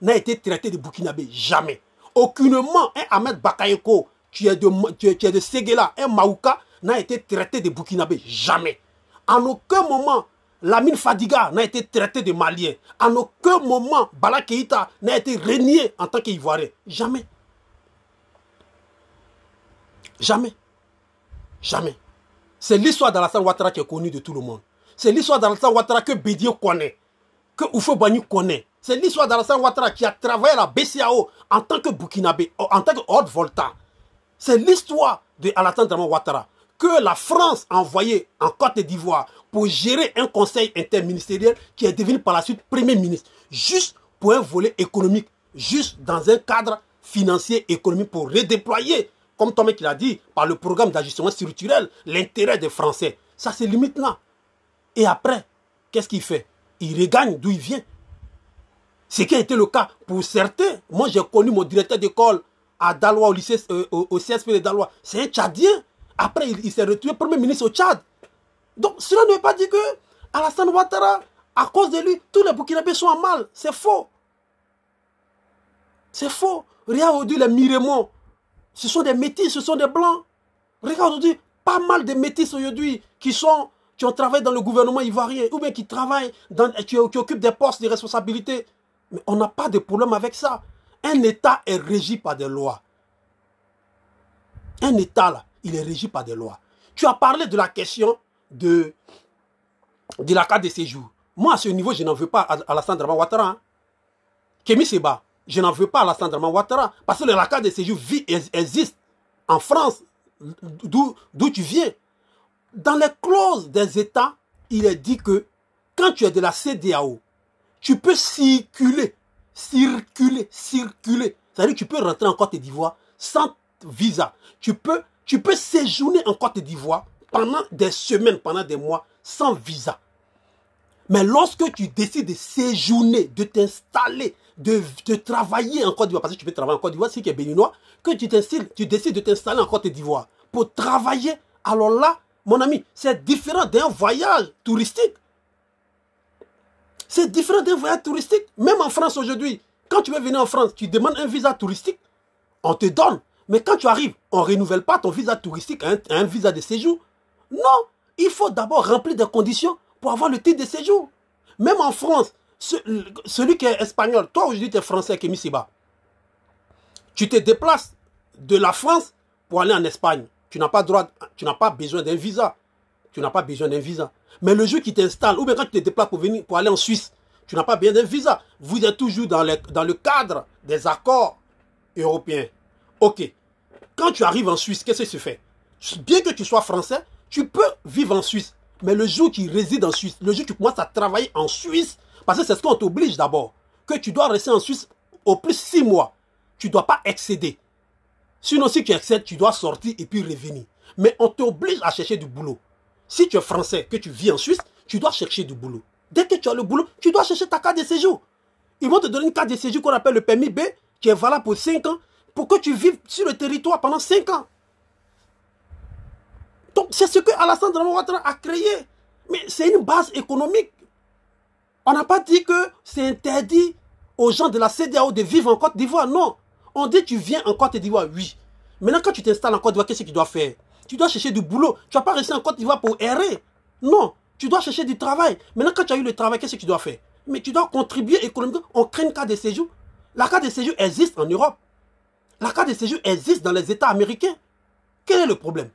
n'a été traité de Burkinabé, jamais. Aucunement un Ahmed Bakayoko, qui est de, tu un Maouka, n'a été traité de Burkinabé, jamais. En aucun moment, Lamine Fadiga n'a été traité de Malien. En aucun moment, Bala n'a été régné en tant qu'Ivoirien, jamais. Jamais. Jamais. C'est l'histoire d'Alassane Ouattara qui est connue de tout le monde. C'est l'histoire d'Alassane Ouattara que Bédio connaît, que Oufo Bani connaît. C'est l'histoire d'Alassane Ouattara qui a travaillé à la BCAO en tant que Burkinabé, euh, en tant que Volta. C'est l'histoire d'Alassane Ouattara que la France a envoyé en Côte d'Ivoire pour gérer un conseil interministériel qui est devenu par la suite Premier ministre, juste pour un volet économique, juste dans un cadre financier économique pour redéployer comme Thomas qui l'a dit, par le programme d'ajustement structurel, l'intérêt des Français. Ça c'est limite là. Et après, qu'est-ce qu'il fait Il regagne d'où il vient. Ce qui a été le cas pour certains. Moi, j'ai connu mon directeur d'école à Dalois, au, lycée, euh, au, CSP de Dalois. C'est un Tchadien. Après, il, s'est retrouvé Premier ministre au Tchad. Donc, cela ne veut pas dire que Alassane Ouattara, à cause de lui, tous les Burkinabés sont en mal. C'est faux. C'est faux. Rien au-dessus les Miremont, ce sont des métis, ce sont des blancs. Regarde aujourd'hui, pas mal de métis aujourd'hui qui sont qui ont travaillé dans le gouvernement ivoirien ou bien qui travaillent, dans, qui, occupent des postes de responsabilité. Mais on n'a pas de problème avec ça. Un État est régi par des lois. Un État, là, il est régi par des lois. Tu as parlé de la question de, de la carte de séjour. Moi, à ce niveau, je n'en veux pas à Alassane Ouattara. Hein. Kémy Seba, je n'en veux pas à Alassane Ouattara. Parce que le RACA de séjour existe en France, d'où tu viens. Dans les clauses des États, il est dit que quand tu es de la CDAO, tu peux circuler, circuler, circuler. C'est-à-dire que tu peux rentrer en Côte d'Ivoire sans visa. Tu peux, tu peux séjourner en Côte d'Ivoire pendant des semaines, pendant des mois, sans visa. Mais lorsque tu décides de séjourner, de t'installer, de, travailler en Côte d'Ivoire, parce que tu peux travailler en Côte d'Ivoire, si tu es béninois, que tu, tu décides de t'installer en Côte d'Ivoire pour travailler, alors là, mon ami, c'est différent d'un voyage touristique. C'est différent d'un voyage touristique. Même en France aujourd'hui, quand tu veux venir en France, tu demandes un visa touristique, on te donne. Mais quand tu arrives, on ne renouvelle pas ton visa touristique un visa de séjour. Non, il faut d'abord remplir des conditions pour avoir le titre de séjour. Même en France, celui qui est espagnol, toi aujourd'hui tu es français, Kémy Seba. Tu te déplaces de la France pour aller en Espagne. Tu n'as pas droit, tu n'as pas besoin d'un visa. Tu n'as pas besoin d'un visa. Mais le jeu qui t'installe, ou bien quand tu te déplaces pour venir, pour aller en Suisse, tu n'as pas besoin d'un visa. Vous êtes toujours dans, dans le cadre des accords européens. Ok. Quand tu arrives en Suisse, qu'est-ce qui se fait Bien que tu sois français, tu peux vivre en Suisse. Mais le jour qui réside en Suisse, le jour tu commences à travailler en Suisse, parce que c'est ce qu'on t'oblige d'abord. Que tu dois rester en Suisse au plus six mois. Tu ne dois pas excéder. Sinon, si tu excèdes, tu dois sortir et puis revenir. Mais on t'oblige à chercher du boulot. Si tu es français, que tu vis en Suisse, tu dois chercher du boulot. Dès que tu as le boulot, tu dois chercher ta carte de séjour. Ils vont te donner une carte de séjour qu'on appelle le permis B, qui est valable pour 5 ans, pour que tu vives sur le territoire pendant 5 ans. Donc, c'est ce que Alassane Ouattara a créé. Mais c'est une base économique. On n'a pas dit que c'est interdit aux gens de la CDAO de vivre en Côte d'Ivoire. Non. On dit tu viens en Côte d'Ivoire, oui. Maintenant, quand tu t'installes en Côte d'Ivoire, qu'est-ce que tu dois faire Tu dois chercher du boulot. Tu ne pas rester en Côte d'Ivoire pour errer. Non. Tu dois chercher du travail. Maintenant, quand tu as eu le travail, qu'est-ce que tu dois faire Mais tu dois contribuer économiquement. On crée une carte de séjour. La carte de séjour existe en Europe. La carte de séjour existe dans les États américains. Quel est le problème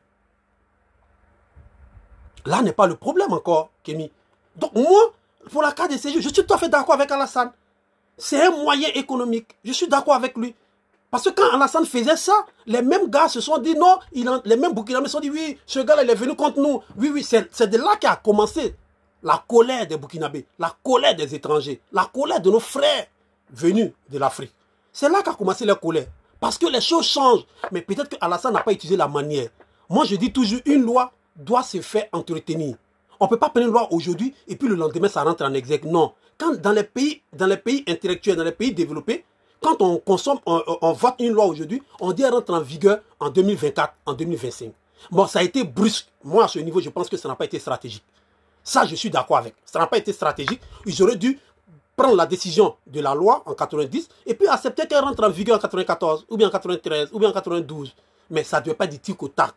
Là n'est pas le problème encore, Kémy. Donc moi, pour la carte de séjour, je suis tout à fait d'accord avec Alassane. C'est un moyen économique. Je suis d'accord avec lui. Parce que quand Alassane faisait ça, les mêmes gars se sont dit non, les mêmes Burkinabés se sont dit oui, ce gars-là, il est venu contre nous. Oui, oui, c'est de là qu'a commencé la colère des Burkinabés, la colère des étrangers, la colère de nos frères venus de l'Afrique. C'est là qu'a commencé la colère. Parce que les choses changent. Mais peut-être qu'Alassane n'a pas utilisé la manière. Moi, je dis toujours, une loi doit se faire entretenir. On ne peut pas prendre une loi aujourd'hui et puis le lendemain, ça rentre en exergue. Non. Quand dans les pays, dans les pays intellectuels, dans les pays développés, quand on consomme, on, vote une loi aujourd'hui, on dit elle rentre en vigueur en 2024, en 2025. Bon, ça a été brusque. Moi, à ce niveau, je pense que ça n'a pas été stratégique. Ça, je suis d'accord avec. Ça n'a pas été stratégique. Ils auraient dû prendre la décision de la loi en 90 et puis accepter qu'elle rentre en vigueur en 94 ou bien en 93 ou bien en 92. Mais ça ne doit pas être tic au tac.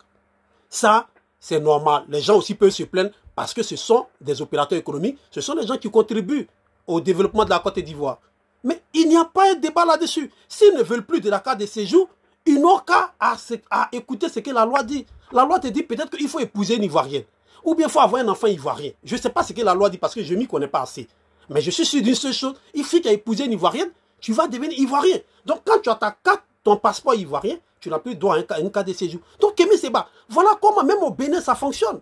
Ça, c'est normal. Les gens aussi peuvent se plaindre. Parce que ce sont des opérateurs économiques, ce sont des gens qui contribuent au développement de la Côte d'Ivoire. Mais il n'y a pas un débat là-dessus. S'ils ne veulent plus de la carte de séjour, ils n'ont qu'à à, écouter ce que la loi dit. La loi te dit peut-être qu'il faut épouser une Ivoirienne. Ou bien il faut avoir un enfant ivoirien. Je ne sais pas ce que la loi dit parce que je ne m'y connais pas assez. Mais je suis sûr d'une seule chose. Il faut qu'à épouser une Ivoirienne, tu vas devenir Ivoirien. Donc quand tu as ta carte, ton passeport ivoirien, tu n'as plus droit à une carte de séjour. Donc Kémy Seba, voilà comment même au Bénin ça fonctionne.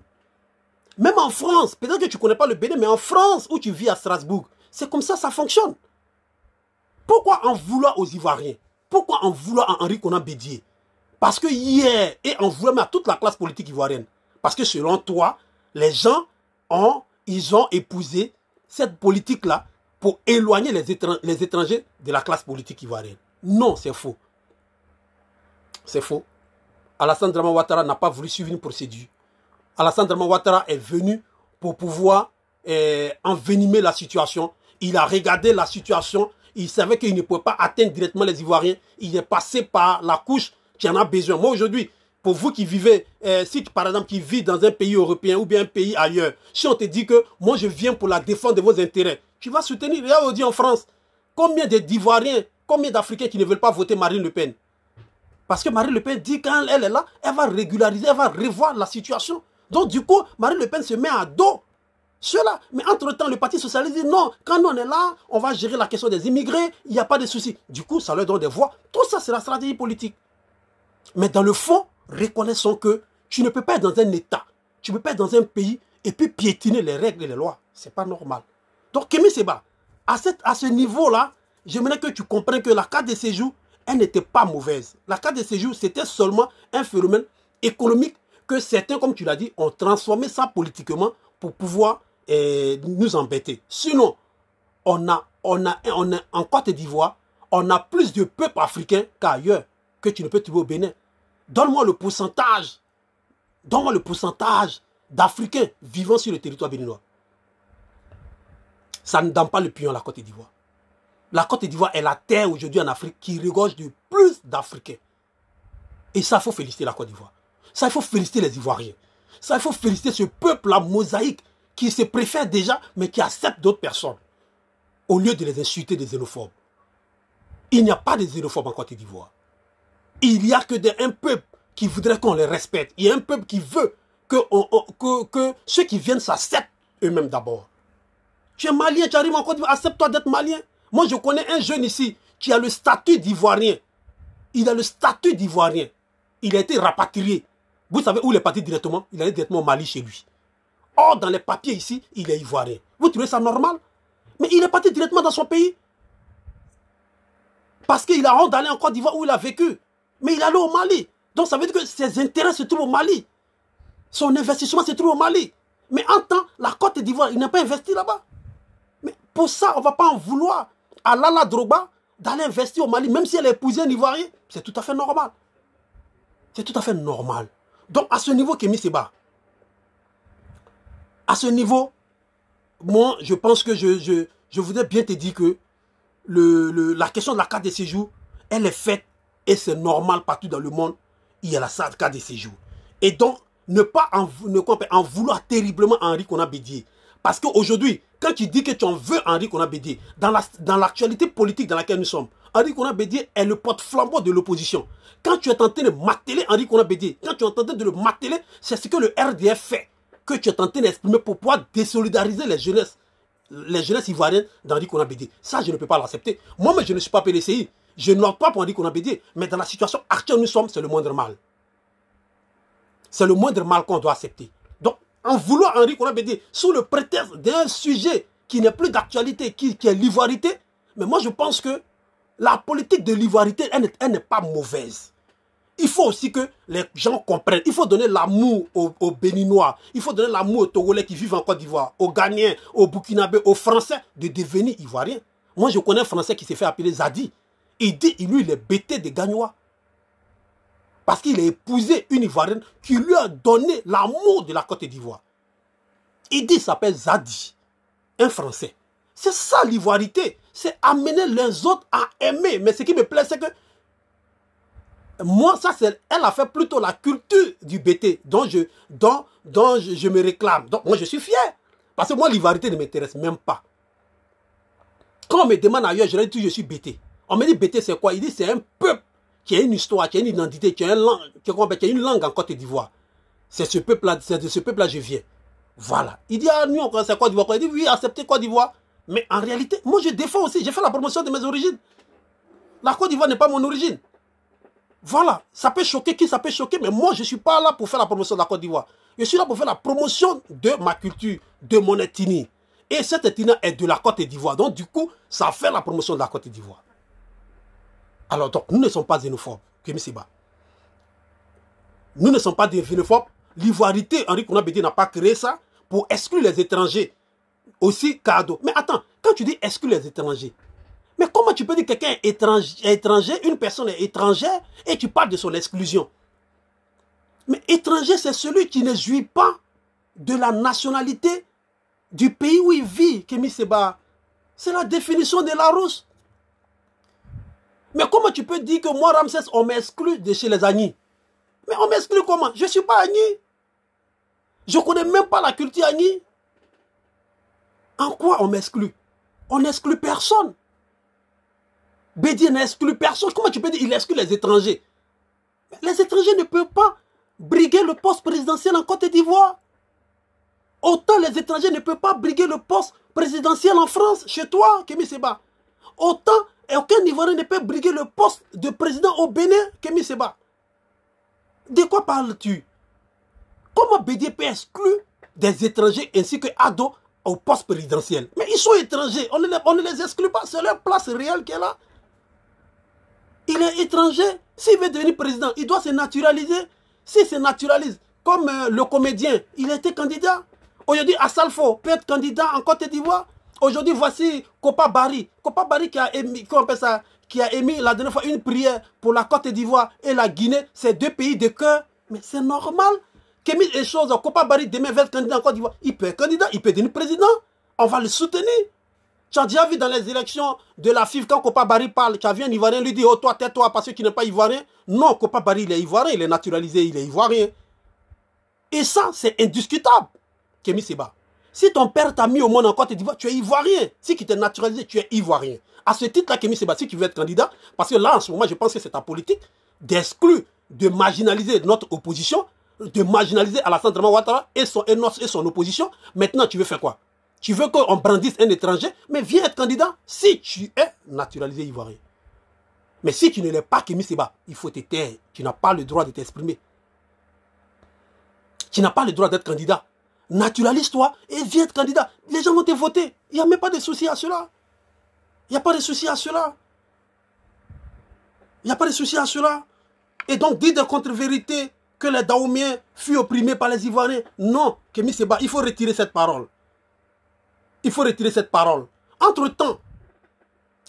Même en France, peut-être que tu ne connais pas le BD, mais en France, où tu vis à Strasbourg, c'est comme ça, ça fonctionne. Pourquoi en vouloir aux Ivoiriens Pourquoi en vouloir à Henri Conan Bédier Parce que hier, et en vouloir à toute la classe politique ivoirienne, parce que selon toi, les gens ont, ils ont épousé cette politique-là pour éloigner les, étrangers, de la classe politique ivoirienne. Non, c'est faux. C'est faux. Alassane Drama Ouattara n'a pas voulu suivre une procédure. Alassane Draman est venu pour pouvoir euh, envenimer la situation. Il a regardé la situation. Il savait qu'il ne pouvait pas atteindre directement les Ivoiriens. Il est passé par la couche qui en a besoin. Moi, aujourd'hui, pour vous qui vivez, si euh, si par exemple qui vit dans un pays européen ou bien un pays ailleurs, si on te dit que moi je viens pour la défense de vos intérêts, tu vas soutenir. Regarde on en France, combien d'Ivoiriens, combien d'Africains qui ne veulent pas voter Marine Le Pen Parce que Marine Le Pen dit quand elle est là, elle va régulariser, elle va revoir la situation. Donc du coup, Marine Le Pen se met à dos cela. Mais entre-temps, le Parti Socialiste dit non, quand on est là, on va gérer la question des immigrés, il n'y a pas de soucis. Du coup, ça leur donne des voix. Tout ça, c'est la stratégie politique. Mais dans le fond, reconnaissons que tu ne peux pas être dans un État, tu ne peux pas être dans un pays et puis piétiner les règles et les lois. Ce n'est pas normal. Donc, Kémy Seba, à, à ce niveau-là, j'aimerais que tu comprennes que la carte de séjour, elle n'était pas mauvaise. La carte de séjour, c'était seulement un phénomène économique certains, comme tu l'as dit, ont transformé ça politiquement pour pouvoir euh, nous embêter. Sinon, on a, on a, on a, en Côte d'Ivoire, on a plus de peuples africains qu'ailleurs que tu ne peux trouver au Bénin. Donne-moi le pourcentage. Donne-moi le pourcentage d'Africains vivant sur le territoire béninois. Ça ne donne pas le pion à la Côte d'Ivoire. La Côte d'Ivoire est la terre aujourd'hui en Afrique qui regorge de plus d'Africains. Et ça, faut féliciter la Côte d'Ivoire. Ça, il faut féliciter les Ivoiriens. Ça, il faut féliciter ce peuple, la mosaïque, qui se préfère déjà, mais qui accepte d'autres personnes, au lieu de les insulter des xénophobes. Il n'y a pas de xénophobes en Côte d'Ivoire. Il n'y a que un peuple qui voudrait qu'on les respecte. Il y a un peuple qui veut que, que, que ceux qui viennent s'acceptent eux-mêmes d'abord. Tu es malien, tu arrives en Côte d'Ivoire, accepte-toi d'être malien. Moi, je connais un jeune ici qui a le statut d'ivoirien. Il a le statut d'ivoirien. Il a été rapatrié. Vous savez où il est parti directement Il allé directement au Mali chez lui. Or, dans les papiers ici, il est ivoirien. Vous trouvez ça normal Mais il est parti directement dans son pays. Parce qu'il a honte d'aller en Côte d'Ivoire où il a vécu. Mais il est allé au Mali. Donc ça veut dire que ses intérêts se trouvent au Mali. Son investissement se trouve au Mali. Mais en temps, la Côte d'Ivoire, il n'a pas investi là-bas. Mais pour ça, on ne va pas en vouloir à Lala Droba d'aller investir au Mali, même si elle est épousé un Ivoirien. C'est tout à fait normal. C'est tout à fait normal. Donc, à ce niveau, Kémy se À ce niveau, moi, je pense que je, je, voudrais bien te dire que le, la question de la carte de séjour, elle est faite et c'est normal partout dans le monde. Il y a la carte de séjour. Et donc, ne pas en, en vouloir terriblement à Henri a Bédier. Parce qu'aujourd'hui, quand tu dis que tu en veux Henri a Bédier, dans l'actualité la, dans politique dans laquelle nous sommes, Henri Conan est le porte-flambeau de l'opposition. Quand tu es tenté de mateler Henri Conan quand tu es tenté de le mateler, c'est ce que le RDF fait, que tu es tenté d'exprimer pour pouvoir désolidariser les jeunesses, les jeunesses ivoiriennes d'Henri Conan Ça, je ne peux pas l'accepter. Moi, mais je ne suis pas PDCI. Je ne n'orde pas pour Henri Conan Mais dans la situation actuelle nous sommes, c'est le moindre mal. C'est le moindre mal qu'on doit accepter. Donc, en voulant Henri Conan sous le prétexte d'un sujet qui n'est plus d'actualité, qui, qui est l'ivoirité, mais moi je pense que la politique de l'ivoirité, elle, n'est pas mauvaise. Il faut aussi que les gens comprennent. Il faut donner l'amour aux, Béninois. Il faut donner l'amour aux Togolais qui vivent en Côte d'Ivoire, aux Ghanéens, aux Burkinabés, aux Français de devenir Ivoiriens. Moi, je connais un Français qui s'est fait appeler Zadi. Il dit, lui, il est bêté des Gagnois. Parce qu'il a épousé une Ivoirienne qui lui a donné l'amour de la Côte d'Ivoire. Il dit, il s'appelle Zadi. Un Français. C'est ça l'ivoirité c'est amener les autres à aimer. Mais ce qui me plaît, c'est que moi, ça, elle a fait plutôt la culture du BT dont je, dont, dont je, me réclame. Donc, moi, je suis fier. Parce que moi, l'ivarité ne m'intéresse même pas. Quand on me demande ailleurs, je leur dis je suis BT. On me dit BT, c'est quoi Il dit c'est un peuple qui a une histoire, qui a une identité, qui a, une langue, ben, qui a une langue en Côte d'Ivoire. C'est ce peuple-là, c'est de ce peuple-là que je viens. Voilà. Il dit, ah, nous, on connaît Côte d'Ivoire. Il dit, oui, acceptez Côte d'Ivoire. Mais en réalité, moi je défends aussi, j'ai fait la promotion de mes origines. La Côte d'Ivoire n'est pas mon origine. Voilà, ça peut choquer qui, ça peut choquer, mais moi je ne suis pas là pour faire la promotion de la Côte d'Ivoire. Je suis là pour faire la promotion de ma culture, de mon ethnie. Et cette ethnie est de la Côte d'Ivoire. Donc du coup, ça fait la promotion de la Côte d'Ivoire. Alors donc, nous ne sommes pas xénophobes, Kémisiba. Nous ne sommes pas des xénophobes. L'ivoirité, Henri Kounabedi n'a pas créé ça pour exclure les étrangers aussi cadeau. Mais attends, quand tu dis exclure les étrangers, mais comment tu peux dire que quelqu'un est étranger, une personne est étrangère, et tu parles de son exclusion Mais étranger, c'est celui qui ne jouit pas de la nationalité du pays où il vit, Kémy Seba. C'est la définition de la rousse. Mais comment tu peux dire que moi, Ramsès, on m'exclut de chez les Agni Mais on m'exclut comment Je ne suis pas Agni. Je ne connais même pas la culture Agni. En quoi on m'exclut On n'exclut personne. Bédier n'exclut personne. Comment tu peux dire qu'il exclut les étrangers Les étrangers ne peuvent pas briguer le poste présidentiel en Côte d'Ivoire. Autant les étrangers ne peuvent pas briguer le poste présidentiel en France, chez toi, Kémy Seba. Autant aucun Ivoirien ne peut briguer le poste de président au Bénin, Kémy De quoi parles-tu Comment Bédier peut exclure des étrangers ainsi que Ado au poste présidentiel. Mais ils sont étrangers, on ne, les exclut pas, c'est leur place réelle qui est là. Il est étranger, s'il veut devenir président, il doit se naturaliser. S'il se naturalise, comme euh, le comédien, il était candidat. Aujourd'hui, Assalfo peut être candidat en Côte d'Ivoire. Aujourd'hui, voici Copa Barry. Copa Barry qui a émis, ça, qui a émis la dernière fois une prière pour la Côte d'Ivoire et la Guinée, ces deux pays de cœur. Mais c'est normal. Kémy et chose, Kopa Barry demain va être candidat en Côte d'Ivoire, il peut être candidat, il peut devenir président. On va le soutenir. Tu as déjà vu dans les élections de la FIF, quand Kopa Barry parle, tu as vu un Ivoirien lui dit, oh toi, tais-toi parce que tu n'es pas Ivoirien. Non, Kopa Barry il est Ivoirien, il est naturalisé, il est Ivoirien. Et ça, c'est indiscutable. Kémy Seba. Si ton père t'a mis au monde en Côte d'Ivoire, tu es ivoirien. Si tu t'es naturalisé, tu es ivoirien. À ce titre-là, Kémy si tu veux être candidat, parce que là, en ce moment, je pense que c'est ta politique d'exclure, de marginaliser notre opposition de marginaliser Alassane Draman Ouattara et son, son opposition. Maintenant, tu veux faire quoi Tu veux qu'on brandisse un étranger Mais viens être candidat si tu es naturalisé ivoirien. Mais si tu ne l'es pas, Kémy Seba, il faut te taire. Tu n'as pas le droit de t'exprimer. Tu n'as pas le droit d'être candidat. Naturalise-toi et viens être candidat. Les gens vont te voter. Il n'y a même pas de souci à cela. Il n'y a pas de souci à cela. Il n'y a pas de souci à cela. Et donc, dis de contre-vérités, que les Daoumiens furent opprimés par les Ivoiriens. Non, Kémy Seba, il faut retirer cette parole. Il faut retirer cette parole. Entre-temps,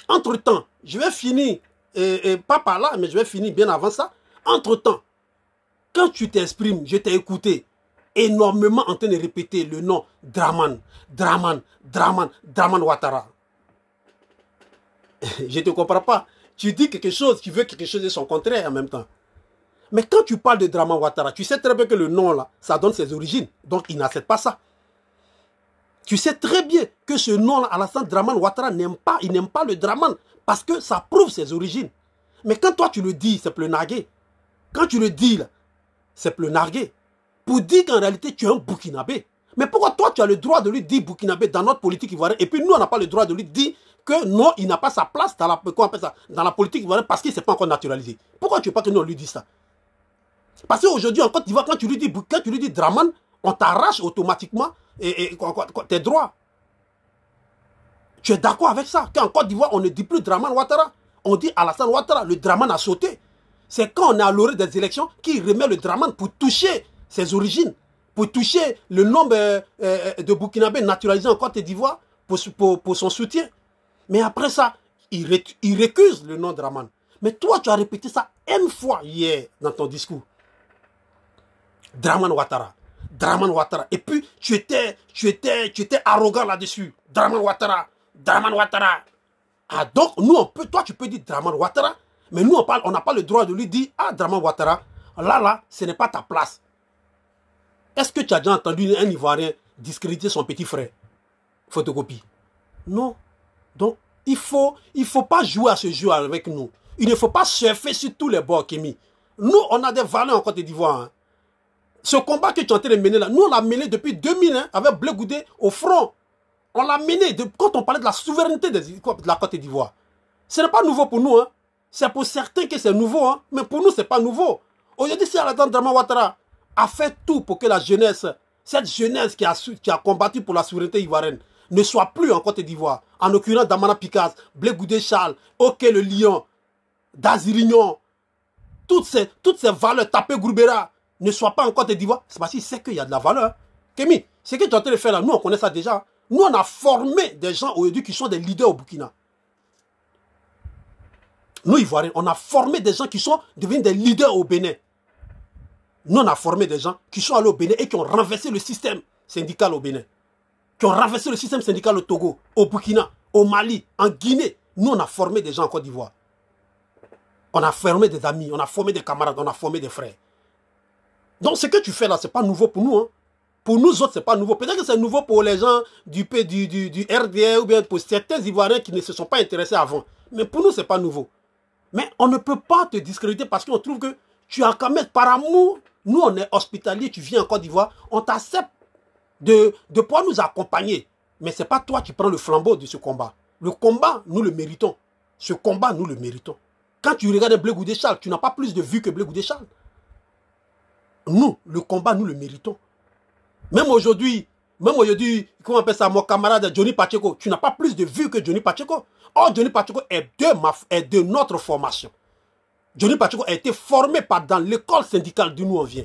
entre-temps, je vais finir, et, pas par là, mais je vais finir bien avant ça. Entre-temps, quand tu t'exprimes, je t'ai écouté énormément en train de répéter le nom Draman, Draman, Draman, Draman Ouattara. [laughs] je ne te comprends pas. Tu dis quelque chose, tu veux quelque chose de son contraire en même temps. Mais quand tu parles de Draman Ouattara, tu sais très bien que le nom là, ça donne ses origines. Donc il n'accepte pas ça. Tu sais très bien que ce nom-là, à Alassane Draman Ouattara n'aime pas, il n'aime pas le Draman parce que ça prouve ses origines. Mais quand toi tu le dis, c'est pour le narguer. Quand tu le dis, c'est pour le Pour dire qu'en réalité tu es un Burkinabé. Mais pourquoi toi tu as le droit de lui dire Burkinabé dans notre politique ivoirienne et puis nous on n'a pas le droit de lui dire que non, il n'a pas sa place dans la, dans la politique ivoirienne parce qu'il ne s'est pas encore naturalisé. Pourquoi tu veux pas que nous on lui dise ça parce qu'aujourd'hui, en Côte d'Ivoire, quand tu lui dis tu lui dis Draman, on t'arrache automatiquement et, tes droits. Tu es d'accord avec ça Quand en Côte d'Ivoire, on ne dit plus Draman Ouattara. On dit Alassane Ouattara. Le Draman a sauté. C'est quand on est à l'orée des élections qu'il remet le Draman pour toucher ses origines, pour toucher le nombre euh, euh, de Burkinabés naturalisés en Côte d'Ivoire pour, son soutien. Mais après ça, il, il récuse le nom Draman. Mais toi, tu as répété ça une fois hier dans ton discours. Draman Ouattara. Draman Ouattara. Et puis, tu étais, tu étais, tu étais arrogant là-dessus. Draman Ouattara. Draman Ouattara. Ah, donc, nous, on peut, toi, tu peux dire Draman Ouattara, mais nous, on n'a on pas le droit de lui dire Ah, Draman Ouattara, là, là, ce n'est pas ta place. Est-ce que tu as déjà entendu un Ivoirien discréditer son petit frère Photocopie. Non. Donc, il ne faut, il faut pas jouer à ce jeu avec nous. Il ne faut pas surfer sur tous les bords, mis. Nous, on a des valeurs en Côte d'Ivoire. Hein. Ce combat que tu es en train de mener là, nous on l'a mené depuis 2000 hein, avec Blé Goudé au front. On l'a mené de, quand on parlait de la souveraineté de, la Côte d'Ivoire. Ce n'est pas nouveau pour nous. Hein. C'est pour certains que c'est nouveau, hein. mais pour nous, ce n'est pas nouveau. Aujourd'hui, si Aladdin Drama Ouattara a fait tout pour que la jeunesse, cette jeunesse qui a, qui a combattu pour la souveraineté ivoirienne, ne soit plus en Côte d'Ivoire. En l'occurrence, Damana Picasso, Blé Goudé Charles, Ok le Lion, Dazirignon, toutes ces, toutes ces valeurs, tapées Groubera, ne sois pas en Côte d'Ivoire, c'est parce qu'il sait qu'il y a de la valeur. Kémy, ce que tu es en faire là, nous on connaît ça déjà. Nous on a formé des gens aujourd'hui qui sont des leaders au Burkina. Nous Ivoiriens, on a formé des gens qui sont devenus des leaders au Bénin. Nous on a formé des gens qui sont allés au Bénin et qui ont renversé le système syndical au Bénin. Qui ont renversé le système syndical au Togo, au Burkina, au Mali, en Guinée. Nous on a formé des gens en Côte d'Ivoire. On a formé des amis, on a formé des camarades, on a formé des frères. Donc ce que tu fais là, ce n'est pas nouveau pour nous. Hein. Pour nous autres, ce n'est pas nouveau. Peut-être que c'est nouveau pour les gens du, du, du, du RDA ou bien pour certains Ivoiriens qui ne se sont pas intéressés avant. Mais pour nous, ce n'est pas nouveau. Mais on ne peut pas te discréditer parce qu'on trouve que tu as quand même, par amour, nous on est hospitalier, tu viens en Côte d'Ivoire, on t'accepte de, de pouvoir nous accompagner. Mais ce n'est pas toi qui prends le flambeau de ce combat. Le combat, nous le méritons. Ce combat, nous le méritons. Quand tu regardes Bleu Charles, tu n'as pas plus de vue que Bleu Charles. Nous, le combat, nous le méritons. Même aujourd'hui, même aujourd'hui, comment on appelle ça, mon camarade Johnny Pacheco, tu n'as pas plus de vues que Johnny Pacheco. Or, Johnny Pacheco est de, ma, est de notre formation. Johnny Pacheco a été formé par dans l'école syndicale d'où nous on vient.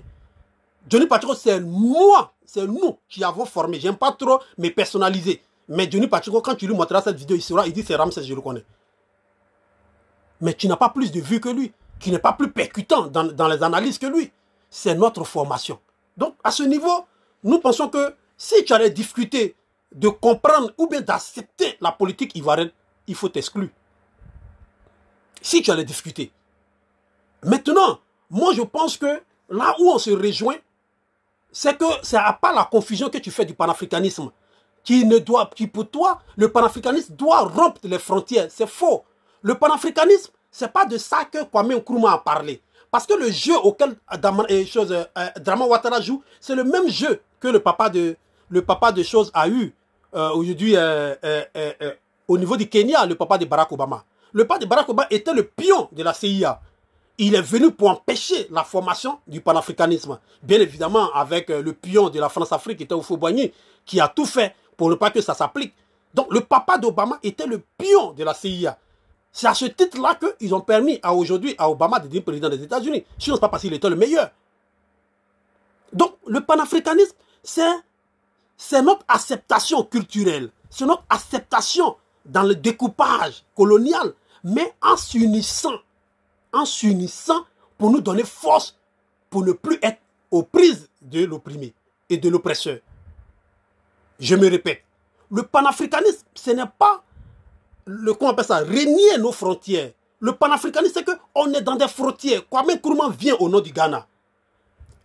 Johnny Pacheco, c'est moi, c'est nous qui avons formé. J'aime pas trop me personnaliser. Mais Johnny Pacheco, quand tu lui montreras cette vidéo, il sera, il dit c'est Ramsès, je le connais. Mais tu n'as pas plus de vues que lui, Tu n'es pas plus percutant dans, dans les analyses que lui c'est notre formation. Donc, à ce niveau, nous pensons que si tu allais difficultés de comprendre ou bien d'accepter la politique ivoirienne, il faut t'exclure. Si tu allais discuter. Maintenant, moi je pense que là où on se rejoint, c'est que c'est à part la confusion que tu fais du panafricanisme, qui ne doit, qui pour toi, le panafricanisme doit rompre les frontières. C'est faux. Le panafricanisme, c'est pas de ça que Kwame Nkrumah a parlé. Parce que le jeu auquel adam et eh, euh, euh, Drama Ouattara joue, c'est le même jeu que le papa de, le papa de choses a eu euh, aujourd'hui au niveau du Kenya, le papa de Barack Obama. Le papa de Barack Obama était le pion de la CIA. Il est venu pour empêcher la formation du panafricanisme. Bien évidemment, avec le pion de la France-Afrique, qui était au Fouboigny, qui a tout fait pour ne pas que ça s'applique. Donc, le papa d'Obama était le pion de la CIA. C'est à ce titre-là qu'ils ont permis à aujourd'hui à Obama de devenir président des États-Unis. Sinon, ce pas parce qu'il était le meilleur. Donc, le panafricanisme, c'est notre acceptation culturelle. C'est notre acceptation dans le découpage colonial, mais en s'unissant, en s'unissant pour nous donner force, pour ne plus être aux prises de l'opprimé et de l'oppresseur. Je me répète, le panafricanisme, ce n'est pas le, on appelle ça, régner nos frontières. Le panafricanisme, c'est qu'on est dans des frontières. Kwame Nkrumah vient au nom du Ghana.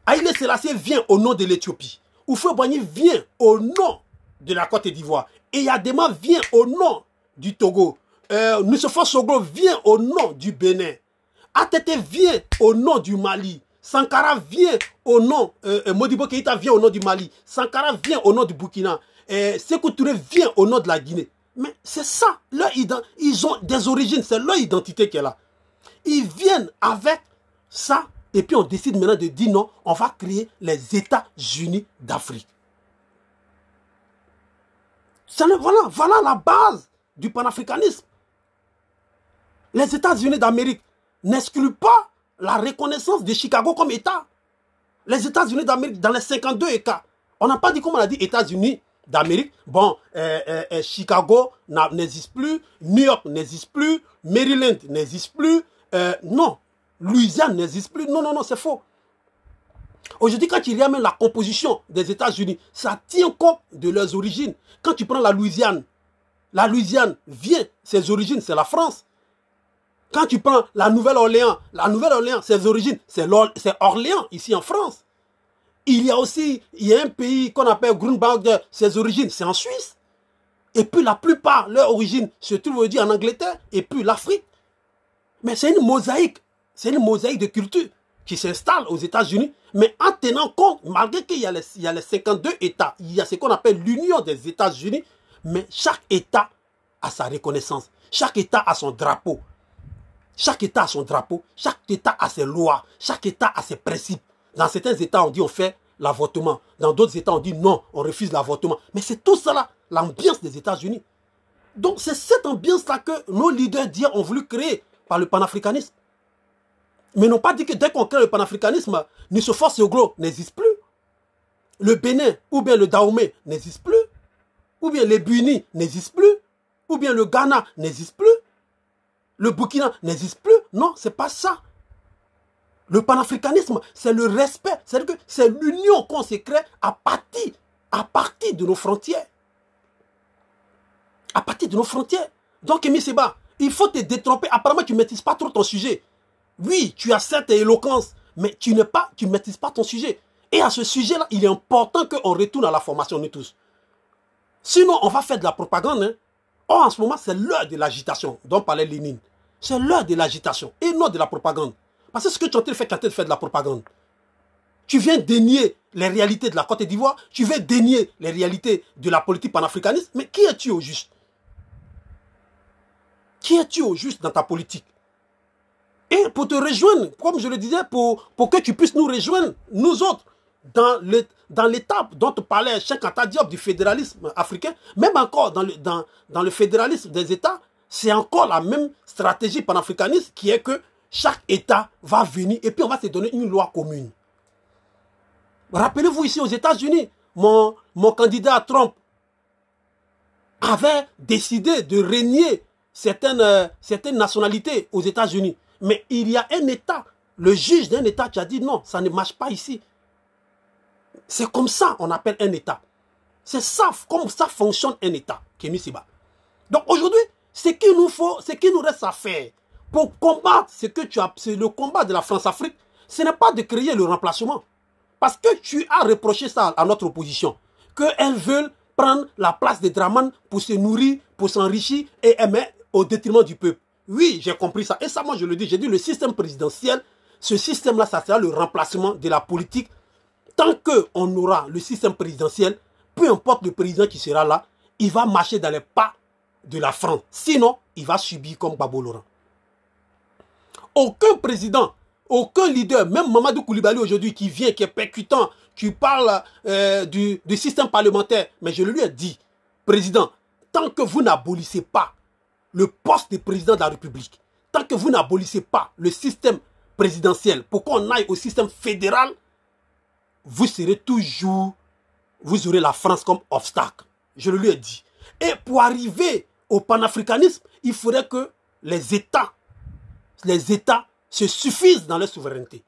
Aïle Selassie vient au nom de l'Éthiopie. Oufou Boigny vient au nom de la Côte d'Ivoire. Et Eyadema vient au nom du Togo. Euh, Soglo vient au nom du Bénin. Atete vient au nom du Mali. Sankara vient au nom, Modibo Keïta vient au nom du Mali. Sankara vient au nom du Burkina. Euh, vient au nom de la Guinée. Mais c'est ça, leur ils ont des origines, c'est leur identité qu'elle a. Ils viennent avec ça, et puis on décide maintenant de dire non, on va créer les États-Unis d'Afrique. Voilà, voilà la base du panafricanisme. Les États-Unis d'Amérique n'excluent pas la reconnaissance de Chicago comme État. Les États-Unis d'Amérique, dans les 52 États, on n'a pas dit comment on a dit États-Unis, d'Amérique. Bon, euh, euh, euh, Chicago n'existe plus, New York n'existe plus, Maryland n'existe plus, non, Louisiane n'existe plus. Non, non, non, c'est faux. Aujourd'hui, quand tu y la composition des États-Unis, ça tient compte de leurs origines. Quand tu prends la Louisiane, la Louisiane vient, ses origines, c'est la France. Quand tu prends la Nouvelle-Orléans, la Nouvelle-Orléans, ses origines, c'est Orléans, ici en France. Il y a aussi il y a un pays qu'on appelle Grunberg, ses origines, c'est en Suisse. Et puis la plupart, leur origine se trouve aujourd'hui en Angleterre et puis l'Afrique. Mais c'est une mosaïque, c'est une mosaïque de culture qui s'installe aux États-Unis, mais en tenant compte, malgré qu'il y, y, a les 52 États, il y a ce qu'on appelle l'Union des États-Unis, mais chaque État a sa reconnaissance, chaque État a son drapeau, chaque État a son drapeau, chaque État a ses lois, chaque État a ses principes. Dans certains États, on dit on fait l'avortement. Dans d'autres États, on dit non, on refuse l'avortement. Mais c'est tout cela, l'ambiance des États-Unis. Donc c'est cette ambiance-là que nos leaders d'hier ont voulu créer par le panafricanisme. Mais n'ont pas dit que dès qu'on crée le panafricanisme, au gros n'existe plus. Le Bénin ou bien le Dahomey n'existe plus. Ou bien les Bunis n'existe plus. Ou bien le Ghana n'existe plus. Le Burkina n'existe plus. Non, c'est pas ça. Le panafricanisme, c'est le respect, cest l'union qu'on se crée à partir, à partir de nos frontières. À partir de nos frontières. Donc, Emiseba, il faut te détromper. Apparemment, tu ne maîtrises pas trop ton sujet. Oui, tu as cette éloquence, mais tu ne maîtrises pas ton sujet. Et à ce sujet-là, il est important qu'on retourne à la formation, nous tous. Sinon, on va faire de la propagande. Hein. Or, oh, en ce moment, c'est l'heure de l'agitation dont parlait Lénine. C'est l'heure de l'agitation et non de la propagande. Parce que ce que tu es en train de faire, tu de la propagande. Tu viens dénier les réalités de la Côte d'Ivoire, tu viens dénier les réalités de la politique panafricaniste, mais qui es-tu au juste Qui es-tu au juste dans ta politique Et pour te rejoindre, comme je le disais, pour, pour que tu puisses nous rejoindre, nous autres, dans l'étape dans dont parlait Cheikh Anta Diop du fédéralisme africain, même encore dans le, dans le fédéralisme des États, c'est encore la même stratégie panafricaniste qui est que chaque État va venir et puis on va se donner une loi commune. Rappelez-vous ici aux États-Unis, mon, mon candidat Trump avait décidé de régner certaines, euh, certaines nationalités aux États-Unis. Mais il y a un État, le juge d'un État qui a dit non, ça ne marche pas ici. C'est comme ça on appelle un État. C'est ça, comme ça fonctionne un État, Kémy Siba. Donc aujourd'hui, ce qu'il nous faut, ce qu'il nous reste à faire, pour combattre ce que tu as, le combat de la France-Afrique, ce n'est pas de créer le remplacement. Parce que tu as reproché ça à notre opposition, qu'elles veulent prendre la place des Draman pour se nourrir, pour s'enrichir et aimer au détriment du peuple. Oui, j'ai compris ça. Et ça, moi, je le dis, j'ai dit, le système présidentiel, ce système-là, ça sera le remplacement de la politique. Tant qu'on aura le système présidentiel, peu importe le président qui sera là, il va marcher dans les pas de la France. Sinon, il va subir comme Babo Laurent. Aucun président, aucun leader, même Mamadou Koulibaly aujourd'hui qui vient, qui est percutant, qui parle euh, du, système parlementaire. Mais je lui ai dit, président, tant que vous n'abolissez pas le poste de président de la République, tant que vous n'abolissez pas le système présidentiel pour qu'on aille au système fédéral, vous serez toujours, vous aurez la France comme obstacle. Je le lui ai dit. Et pour arriver au panafricanisme, il faudrait que les États les États se suffisent dans leur souveraineté.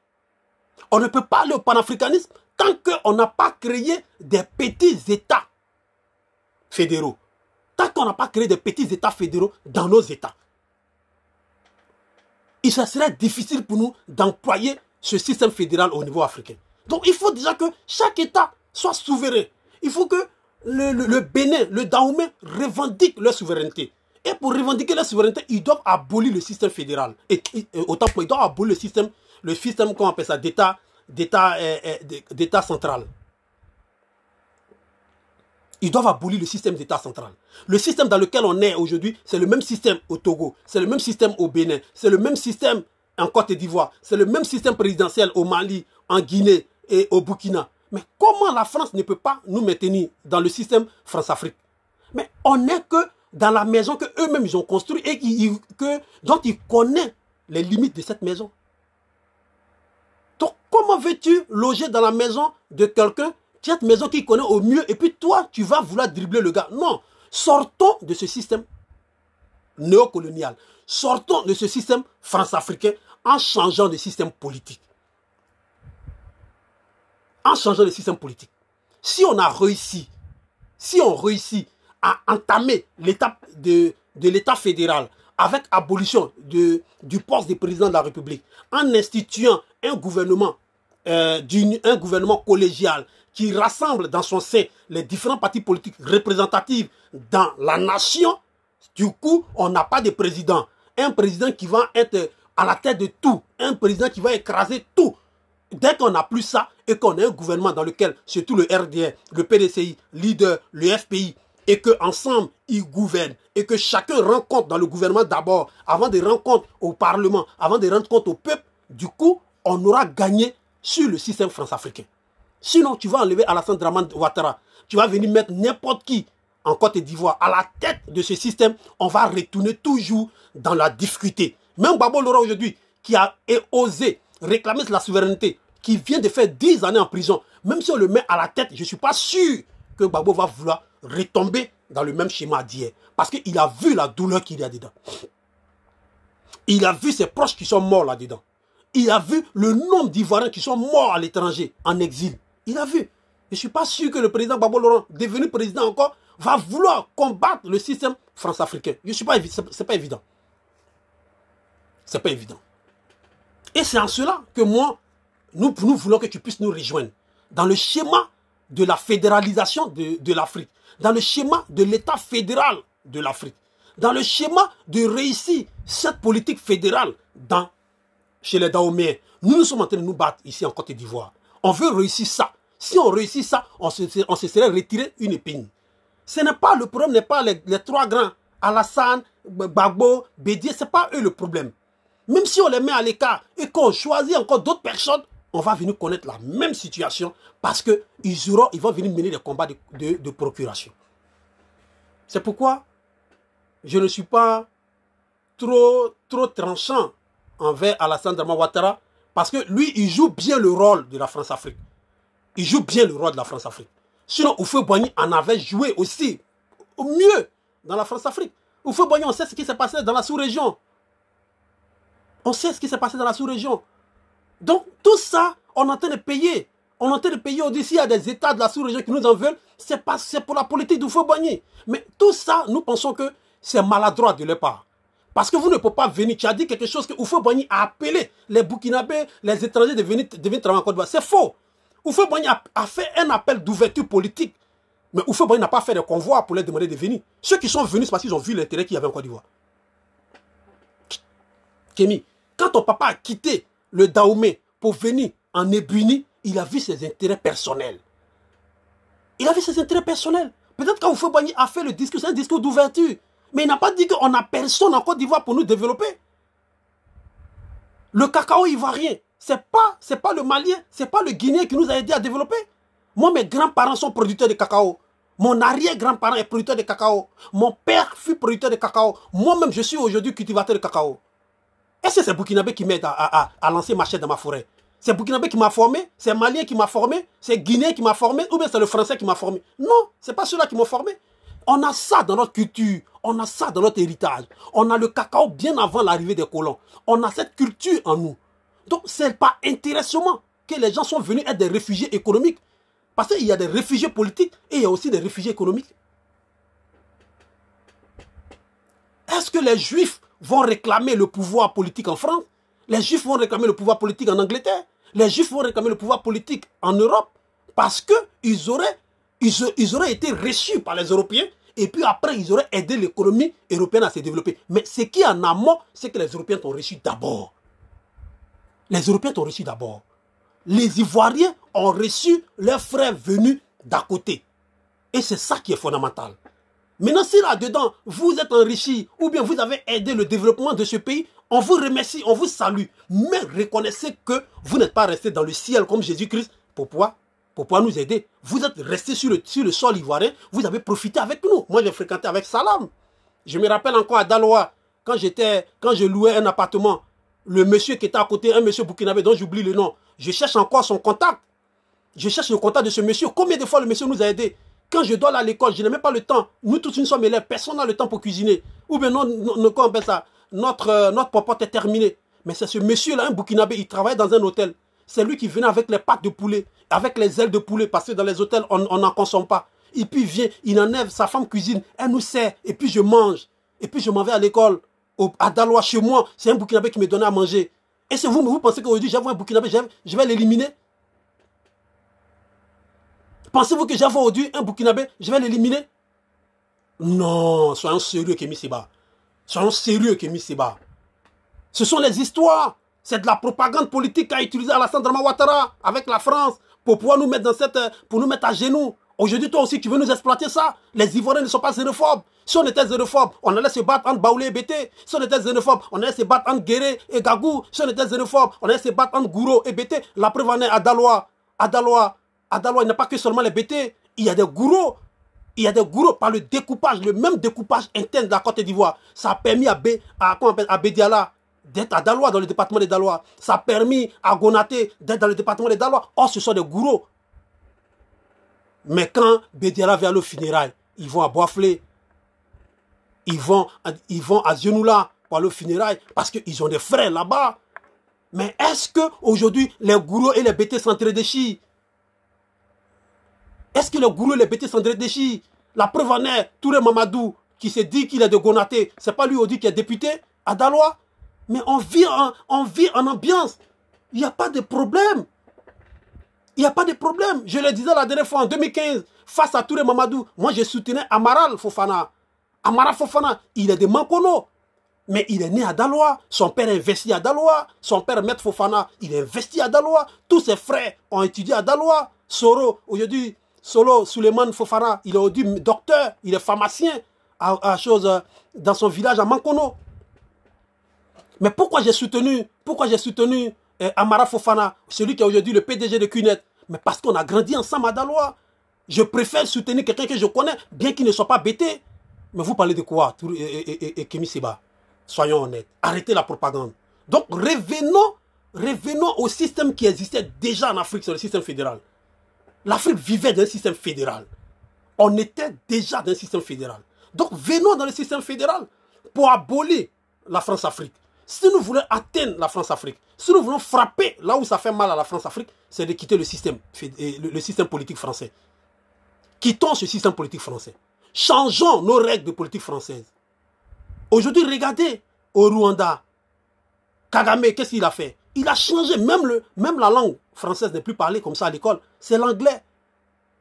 On ne peut pas aller au panafricanisme tant qu'on n'a pas créé des petits États fédéraux. Tant qu'on n'a pas créé des petits États fédéraux dans nos États. Il serait difficile pour nous d'employer ce système fédéral au niveau africain. Donc il faut déjà que chaque État soit souverain. Il faut que le, Bénin, le Dahomey revendiquent leur souveraineté. Et pour revendiquer la souveraineté, ils doivent abolir le système fédéral. Euh, autant pour ils doivent abolir le système, le système appelle ça, d'État, d'État, euh, euh, d'État central. Ils doivent abolir le système d'État central. Le système dans lequel on est aujourd'hui, c'est le même système au Togo, c'est le même système au Bénin, c'est le même système en Côte d'Ivoire, c'est le même système présidentiel au Mali, en Guinée et au Burkina. Mais comment la France ne peut pas nous maintenir dans le système France-Afrique Mais on n'est que dans la maison que eux-mêmes ils ont construite et qui, dont ils connaissent les limites de cette maison. Donc comment veux-tu loger dans la maison de quelqu'un, cette maison qu'il connaît au mieux, et puis toi tu vas vouloir dribbler le gars Non, sortons de ce système néocolonial, sortons de ce système france-africain en changeant de système politique. En changeant de système politique. Si on a réussi, si on réussit à entamer l'étape de, de l'État fédéral avec abolition de, du poste de président de la République, en instituant un gouvernement, euh, un gouvernement collégial qui rassemble dans son sein les différents partis politiques représentatifs dans la nation, du coup, on n'a pas de président. Un président qui va être à la tête de tout, un président qui va écraser tout. Dès qu'on n'a plus ça et qu'on a un gouvernement dans lequel, surtout le RDR, le PDCI, leader, le FPI, et que ensemble ils gouvernent et que chacun rend compte dans le gouvernement d'abord avant de rendre compte au parlement, avant de rendre compte au peuple, du coup, on aura gagné sur le système français africain Sinon, tu vas enlever Alassane Draman Ouattara, tu vas venir mettre n'importe qui en Côte d'Ivoire à la tête de ce système, on va retourner toujours dans la difficulté. Même Babo Laura aujourd'hui, qui a osé réclamer la souveraineté, qui vient de faire 10 années en prison, même si on le met à la tête, je ne suis pas sûr que Babo va vouloir retomber dans le même schéma d'hier. Parce qu'il a vu la douleur qu'il y a dedans. Il a vu ses proches qui sont morts là-dedans. Il a vu le nombre d'Ivoiriens qui sont morts à l'étranger, en exil. Il a vu. Je ne suis pas sûr que le président Babo Laurent, devenu président encore, va vouloir combattre le système france-africain. Je suis pas, c'est pas n'est C'est pas évident. Et c'est en cela que moi, nous, nous voulons que tu puisses nous rejoindre. Dans le schéma de la fédéralisation de, l'Afrique, dans le schéma de l'État fédéral de l'Afrique, dans le schéma de réussir cette politique fédérale dans, chez les Daoméens. Nous, nous sommes en train de nous battre ici en Côte d'Ivoire. On veut réussir ça. Si on réussit ça, on se, serait retiré une épine. Ce n'est pas le problème, n'est pas les, trois grands, Alassane, Bagbo, Bédier, ce n'est pas eux le problème. Même si on les met à l'écart et qu'on choisit encore d'autres personnes on va venir connaître la même situation parce qu'ils ils vont venir mener des combats de, procuration. C'est pourquoi je ne suis pas trop, trop tranchant envers Alassane Draman parce que lui, il joue bien le rôle de la France-Afrique. Il joue bien le rôle de la France-Afrique. Sinon, Oufou Boigny en avait joué aussi au mieux dans la France-Afrique. Oufou Boigny, on sait ce qui s'est passé dans la sous-région. On sait ce qui s'est passé dans la sous-région. Donc, tout ça, on est en train de payer. On est en train de payer au à des États de la sous-région qui nous en veulent. C'est pour la politique du feu Mais tout ça, nous pensons que c'est maladroit de leur part. Parce que vous ne pouvez pas venir. Tu as dit quelque chose que Oufou Boigny a appelé les Burkinabés, les étrangers de venir, travailler en Côte d'Ivoire. C'est faux. oufo Boigny a, fait un appel d'ouverture politique. Mais Oufou Boigny n'a pas fait de convoi pour les demander de venir. Ceux qui sont venus, c'est parce qu'ils ont vu l'intérêt qu'il y avait en Côte d'Ivoire. Kémy, quand ton papa a quitté le Daoumé, pour venir en Ebuni, il a vu ses intérêts personnels. Il a vu ses intérêts personnels. Peut-être qu'Aoufé Banyi a fait le discours, c'est un discours d'ouverture. Mais il n'a pas dit qu'on n'a personne en Côte d'Ivoire pour nous développer. Le cacao ivoirien, ce n'est pas, pas le Malien, ce n'est pas le Guinéen qui nous a aidé à développer. Moi, mes grands-parents sont producteurs de cacao. Mon arrière-grand-parent est producteur de cacao. Mon père fut producteur de cacao. Moi-même, je suis aujourd'hui cultivateur de cacao. Est-ce que c'est Burkinabé qui m'aide à, à, lancer ma chaîne dans ma forêt C'est Burkinabé qui m'a formé C'est Mali qui m'a formé C'est Guinée qui m'a formé Ou bien c'est le Français qui m'a formé Non, ce n'est pas ceux-là qui m'ont formé. On a ça dans notre culture, on a ça dans notre héritage. On a le cacao bien avant l'arrivée des colons. On a cette culture en nous. Donc, c'est pas intéressant que les gens sont venus être des réfugiés économiques. Parce qu'il y a des réfugiés politiques et il y a aussi des réfugiés économiques. Est-ce que les juifs vont réclamer le pouvoir politique en France, les Juifs vont réclamer le pouvoir politique en Angleterre, les Juifs vont réclamer le pouvoir politique en Europe, parce qu'ils auraient, ils, auraient été reçus par les Européens, et puis après, ils auraient aidé l'économie européenne à se développer. Mais ce qui est en amont, c'est que les Européens t'ont reçu d'abord. Les Européens t'ont reçu d'abord. Les Ivoiriens ont reçu leurs frères venus d'à côté. Et c'est ça qui est fondamental. Maintenant, si là-dedans, vous êtes enrichi ou bien vous avez aidé le développement de ce pays, on vous remercie, on vous salue. Mais reconnaissez que vous n'êtes pas resté dans le ciel comme Jésus-Christ pour pouvoir, pour nous aider. Vous êtes resté sur le, sol ivoirien, vous avez profité avec nous. Moi, j'ai fréquenté avec Salam. Je me rappelle encore à Daloa, quand j'étais, quand je louais un appartement, le monsieur qui était à côté, un monsieur burkinabé dont j'oublie le nom, je cherche encore son contact. Je cherche le contact de ce monsieur. Combien de fois le monsieur nous a aidés quand je dois aller à l'école, je n'ai même pas le temps. Nous tous, nous sommes élèves. Personne n'a le temps pour cuisiner. Ou bien, non, ne ça euh, Notre, popote est terminée. Mais c'est ce monsieur-là, un Burkinabé, il travaille dans un hôtel. C'est lui qui venait avec les pâtes de poulet, avec les ailes de poulet, parce que dans les hôtels, on n'en consomme pas. Et puis il vient, il enlève, sa femme cuisine, elle nous sert, et puis je mange. Et puis je m'en vais à l'école, à Dalois, chez moi. C'est un Burkinabé qui me donnait à manger. Et c'est vous, mais vous pensez qu'aujourd'hui, j'avoue un Burkinabé, je vais l'éliminer Pensez-vous que j'avais aujourd'hui un Burkinabé, je vais l'éliminer Non, soyons sérieux, Kémy Seba. Soyons sérieux, Kémy Seba. Ce sont les histoires. C'est de la propagande politique qu'a utilisée Alassane Drama avec la France pour pouvoir nous mettre, dans cette, pour nous mettre à genoux. Aujourd'hui, toi aussi, tu veux nous exploiter ça Les Ivoiriens ne sont pas xénophobes. Si on était xénophobes, on allait se battre entre Baoulé et Bété. Si on était xénophobes, on allait se battre entre Guéré et Gagou. Si on était xénophobe, on allait se battre entre Gouro et Bété. La preuve en est à Daloa. À Daloa, à Daloa, il n'y a pas que seulement les BT. Il y a des gourous. Il y a des gourous par le découpage, le même découpage interne de la Côte d'Ivoire. Ça a permis à, Bédiala d'être à Daloa, dans le département des Dalois. Ça a permis à Gonaté d'être dans le département des Dalois. Or, ce sont des gourous. Mais quand Bédiala vient à funérail, ils vont à Boiflé. Ils vont, ils vont à Zionoula pour le au funérail parce qu'ils ont des frères là-bas. Mais est-ce que aujourd'hui les gourous et les train très déchis? Est-ce que le gourou, le petit Sandré Deschi, la preuve en est, Touré Mamadou, qui se dit qu'il est de Gonaté, c'est pas lui dit qui est député à Dalois Mais on vit en, en ambiance. Il n'y a pas de problème. Il n'y a pas de problème. Je le disais la dernière fois en 2015, face à Touré Mamadou, moi je soutenais Amaral Fofana. Amaral Fofana, il est de Mankono. Mais il est né à Daloa, son père est investi à Daloa, son père Maître Fofana, il est investi à Daloa, tous ses frères ont étudié à Daloa. Soro, aujourd'hui, Solo, Suleiman Fofana, il est aujourd'hui docteur, il est pharmacien à, chose, euh, dans son village à Mankono. Mais pourquoi j'ai soutenu, pourquoi j'ai soutenu euh, Amara Fofana, celui qui est aujourd'hui le PDG de Cunette Mais parce qu'on a grandi ensemble à Daloa. Je préfère soutenir quelqu'un que je connais, bien qu'il ne soit pas bêté. Mais vous parlez de quoi, et, Soyons honnêtes. Arrêtez la propagande. Donc revenons, revenons au système qui existait déjà en Afrique, sur le système fédéral l'Afrique vivait d'un système fédéral. On était déjà d'un système fédéral. Donc venons dans le système fédéral pour abolir la France-Afrique. Si nous voulons atteindre la France-Afrique, si nous voulons frapper là où ça fait mal à la France-Afrique, c'est de quitter le système, euh, le système politique français. Quittons ce système politique français. Changeons nos règles de politique française. Aujourd'hui, regardez au Rwanda. Kagame, qu'est-ce qu'il a fait il a changé, même, le, même la langue française n'est plus parlée comme ça à l'école. C'est l'anglais.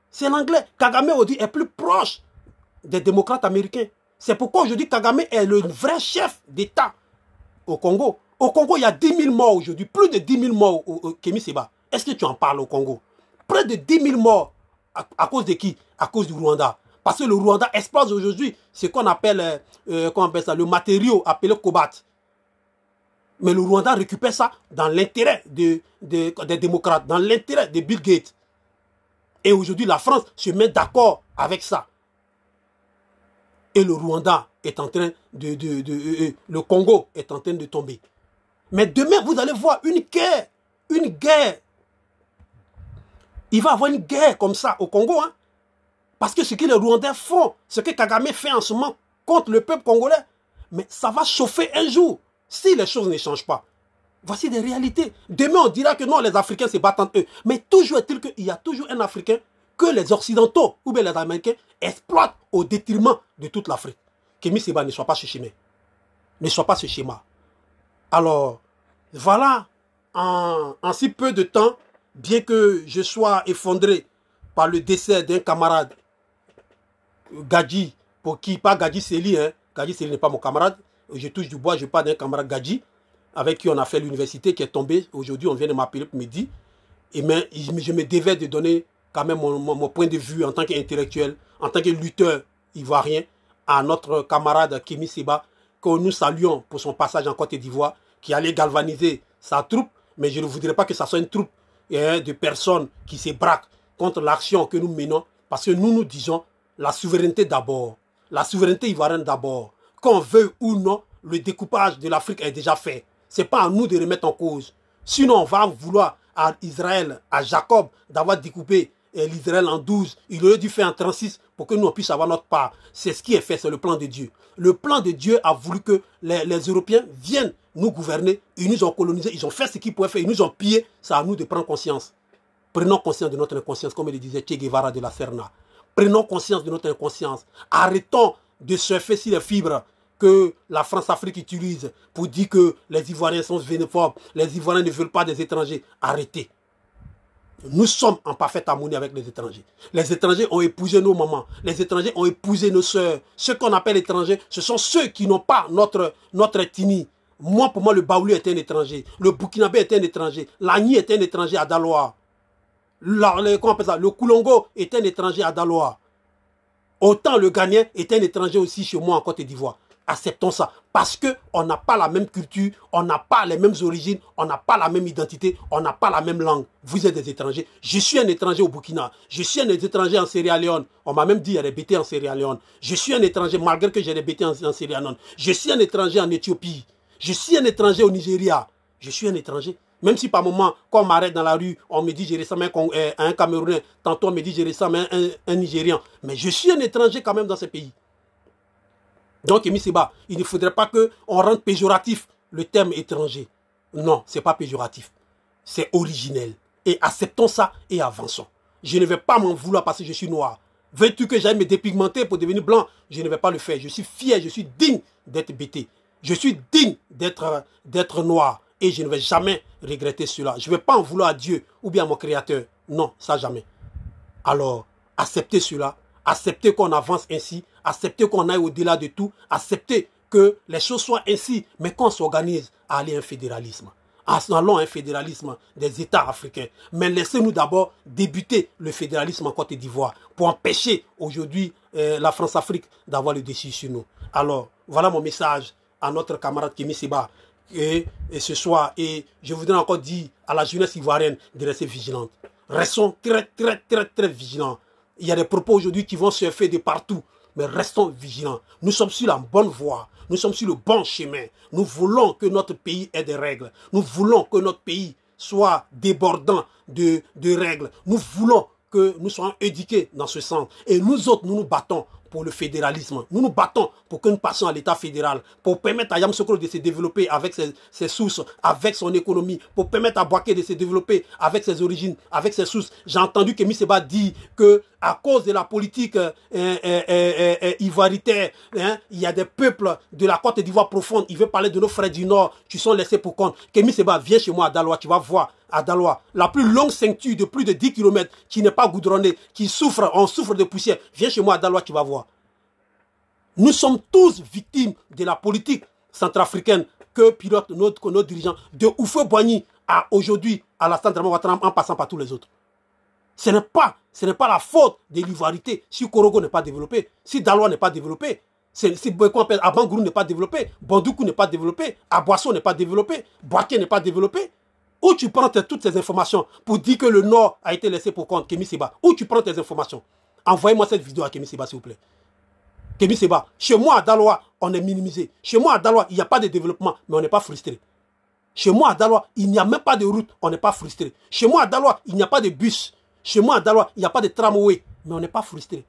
C'est l'anglais. Kagame aujourd'hui est plus proche des démocrates américains. C'est pourquoi aujourd'hui Kagame est le vrai chef d'État au Congo. Au Congo, il y a 10 000 morts aujourd'hui, plus de 10 000 morts au, Seba. Est-ce que tu en parles au Congo Près de 10 000 morts. À, cause de qui À cause du Rwanda. Parce que le Rwanda exploite aujourd'hui ce qu'on appelle, euh, euh, appelle ça, le matériau appelé kobat ». Mais le Rwanda récupère ça dans l'intérêt de, des démocrates, dans l'intérêt de Bill Gates. Et aujourd'hui, la France se met d'accord avec ça. Et le Rwanda est en train de, de, euh, euh, Le Congo est en train de tomber. Mais demain, vous allez voir une guerre. Une guerre. Il va y avoir une guerre comme ça au Congo. Hein. Parce que ce que les Rwandais font, ce que Kagame fait en ce moment contre le peuple congolais, mais ça va chauffer un jour. Si les choses ne changent pas, voici des réalités. Demain, on dira que non, les Africains se battent entre eux. Mais toujours est-il qu'il y a toujours un Africain que les Occidentaux ou bien les Américains exploitent au détriment de toute l'Afrique. Que Miseba ne soit pas ce schéma. Ne soit pas ce schéma. Alors, voilà, en, si peu de temps, bien que je sois effondré par le décès d'un camarade, Gadji, pour qui, pas Gadji Seli, hein, Gadji Seli n'est pas mon camarade, je touche du bois, je parle d'un camarade Gadji, avec qui on a fait l'université, qui est tombé. Aujourd'hui, on vient de m'appeler pour midi. Et je me devais de donner quand même mon, point de vue en tant qu'intellectuel, en tant que lutteur ivoirien, à notre camarade Kémy Seba, que nous saluons pour son passage en Côte d'Ivoire, qui allait galvaniser sa troupe. Mais je ne voudrais pas que ça soit une troupe hein, de personnes qui se braquent contre l'action que nous menons, parce que nous nous disons la souveraineté d'abord, la souveraineté ivoirienne d'abord qu'on veuille ou non, le découpage de l'Afrique est déjà fait. Ce n'est pas à nous de remettre en cause. Sinon, on va vouloir à Israël, à Jacob, d'avoir découpé eh, l'Israël en 12. Il aurait dû faire en 36 pour que nous puissions avoir notre part. C'est ce qui est fait, c'est le plan de Dieu. Le plan de Dieu a voulu que les, Européens viennent nous gouverner. Ils nous ont colonisés, ils ont fait ce qu'ils pouvaient faire, ils nous ont pillés. C'est à nous de prendre conscience. Prenons conscience de notre inconscience, comme le disait Che Guevara de la Serna. Prenons conscience de notre inconscience. Arrêtons de surfer sur les fibres que la France-Afrique utilise pour dire que les Ivoiriens sont xénophobes, les Ivoiriens ne veulent pas des étrangers. Arrêtez. Nous sommes en parfaite harmonie avec les étrangers. Les étrangers ont épousé nos mamans. Les étrangers ont épousé nos sœurs. Ceux qu'on appelle étrangers, ce sont ceux qui n'ont pas notre, notre ethnie. Moi, pour moi, le Baoulé est un étranger. Le Burkinabé est un étranger. L'Agni est un étranger à Daloa. Le, comment ça Koulongo est un étranger à Daloa. Autant le Ghanéen est un étranger aussi chez moi en Côte d'Ivoire acceptons ça. Parce qu'on n'a pas la même culture, on n'a pas les mêmes origines, on n'a pas la même identité, on n'a pas la même langue. Vous êtes des étrangers. Je suis un étranger au Burkina. Je suis un étranger en Sierra Leone. On m'a même dit, il y a en Sierra Leone. Je suis un étranger, malgré que j'ai des en, Sierra Leone. Je suis un étranger en Éthiopie. Je suis un étranger au Nigeria. Je suis un étranger. Même si par moment, quand on m'arrête dans la rue, on me dit je ressemble à un Camerounais, tantôt on me dit je ressemble un, un Nigérian. Mais je suis un étranger quand même dans ce pays. Donc, Emi il ne faudrait pas qu'on rende péjoratif le terme étranger. Non, ce n'est pas péjoratif. C'est originel. Et acceptons ça et avançons. Je ne vais pas m'en vouloir parce que je suis noir. Veux-tu que j'aille me dépigmenter pour devenir blanc Je ne vais pas le faire. Je suis fier, je suis digne d'être bêté. Je suis digne d'être noir. Et je ne vais jamais regretter cela. Je ne vais pas en vouloir à Dieu ou bien à mon Créateur. Non, ça jamais. Alors, acceptez cela. Acceptez qu'on avance ainsi accepter qu'on aille au-delà de tout, accepter que les choses soient ainsi, mais qu'on s'organise à aller à un fédéralisme. Allons à un fédéralisme des États africains. Mais laissez-nous d'abord débuter le fédéralisme en Côte d'Ivoire pour empêcher aujourd'hui euh, la France-Afrique d'avoir le défi sur nous. Alors, voilà mon message à notre camarade Kémy Seba. Et, ce soir. Et je voudrais encore dire à la jeunesse ivoirienne de rester vigilante. Restons très, très, très, très vigilants. Il y a des propos aujourd'hui qui vont se faire de partout mais restons vigilants. Nous sommes sur la bonne voie. Nous sommes sur le bon chemin. Nous voulons que notre pays ait des règles. Nous voulons que notre pays soit débordant de, de règles. Nous voulons que nous soyons éduqués dans ce sens. Et nous autres, nous nous battons pour le fédéralisme. Nous nous battons pour que nous passions à l'État fédéral, pour permettre à Yamsokro de se développer avec ses, sources, avec son économie, pour permettre à Boaké de se développer avec ses origines, avec ses sources. J'ai entendu que Miseba dit que à cause de la politique euh, euh, euh, euh hein, il y a des peuples de la Côte d'Ivoire profonde. Il veut parler de nos frères du Nord qui sont laissés pour compte. Kémy Seba, viens chez moi à Daloa, tu vas voir à Daloa, la plus longue ceinture de plus de 10 km qui n'est pas goudronnée, qui souffre, on souffre de poussière. Viens chez moi à Daloa, tu vas voir. Nous sommes tous victimes de la politique centrafricaine que pilote notre, nos dirigeants, de oufo Boigny à aujourd'hui à la Dramane Ouattara en passant par tous les autres. Ce n'est pas, ce n'est pas la faute de l'ivoirité si Korogo n'est pas développé, si Daloa n'est pas développé, si, Abangourou n'est pas développé, Bandoukou n'est pas développé, Aboisson n'est pas développé, Boaké n'est pas développé. Où tu prends toutes ces informations pour dire que le Nord a été laissé pour compte, Kemi Seba Où tu prends tes informations Envoyez-moi cette vidéo à Kémy Seba, s'il vous plaît. Kemi Seba, chez moi à Daloa, on est minimisé. Chez moi à Daloa, il n'y a pas de développement, mais on n'est pas frustré. Chez moi à Daloa, il n'y a même pas de route, on n'est pas frustré. Chez moi à Daloa, il n'y a pas de bus. Chez moi à Daloa, il n'y a pas de tramway, mais on n'est pas frustré.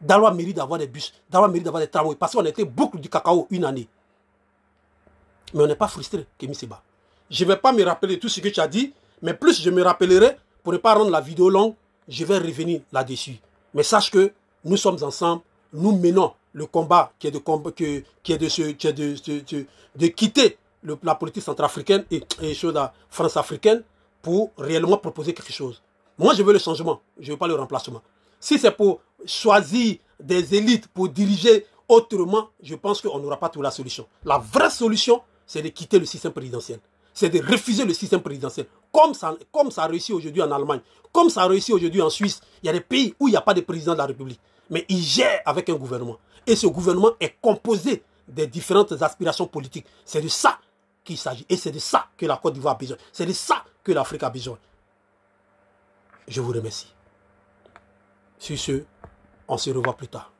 Daloa mérite d'avoir des bus, Daloa mérite d'avoir des tramways, parce qu'on était boucle du cacao une année. Mais on n'est pas frustré, Kemi Seba. Je ne vais pas me rappeler tout ce que tu as dit, mais plus je me rappellerai, pour ne pas rendre la vidéo longue, je vais revenir là-dessus. Mais sache que nous sommes ensemble nous menons le combat qui est de, qui est de, quitter la politique centrafricaine et, la France africaine pour réellement proposer quelque chose. Moi, je veux le changement, je ne veux pas le remplacement. Si c'est pour choisir des élites pour diriger autrement, je pense qu'on n'aura pas toute la solution. La vraie solution, c'est de quitter le système présidentiel. C'est de refuser le système présidentiel. Comme ça, comme ça a réussi aujourd'hui en Allemagne, comme ça a réussi aujourd'hui en Suisse, il y a des pays où il n'y a pas de président de la République mais il gère avec un gouvernement. Et ce gouvernement est composé des différentes aspirations politiques. C'est de ça qu'il s'agit. Et c'est de ça que la Côte d'Ivoire a besoin. C'est de ça que l'Afrique a besoin. Je vous remercie. Sur ce, on se revoit plus tard.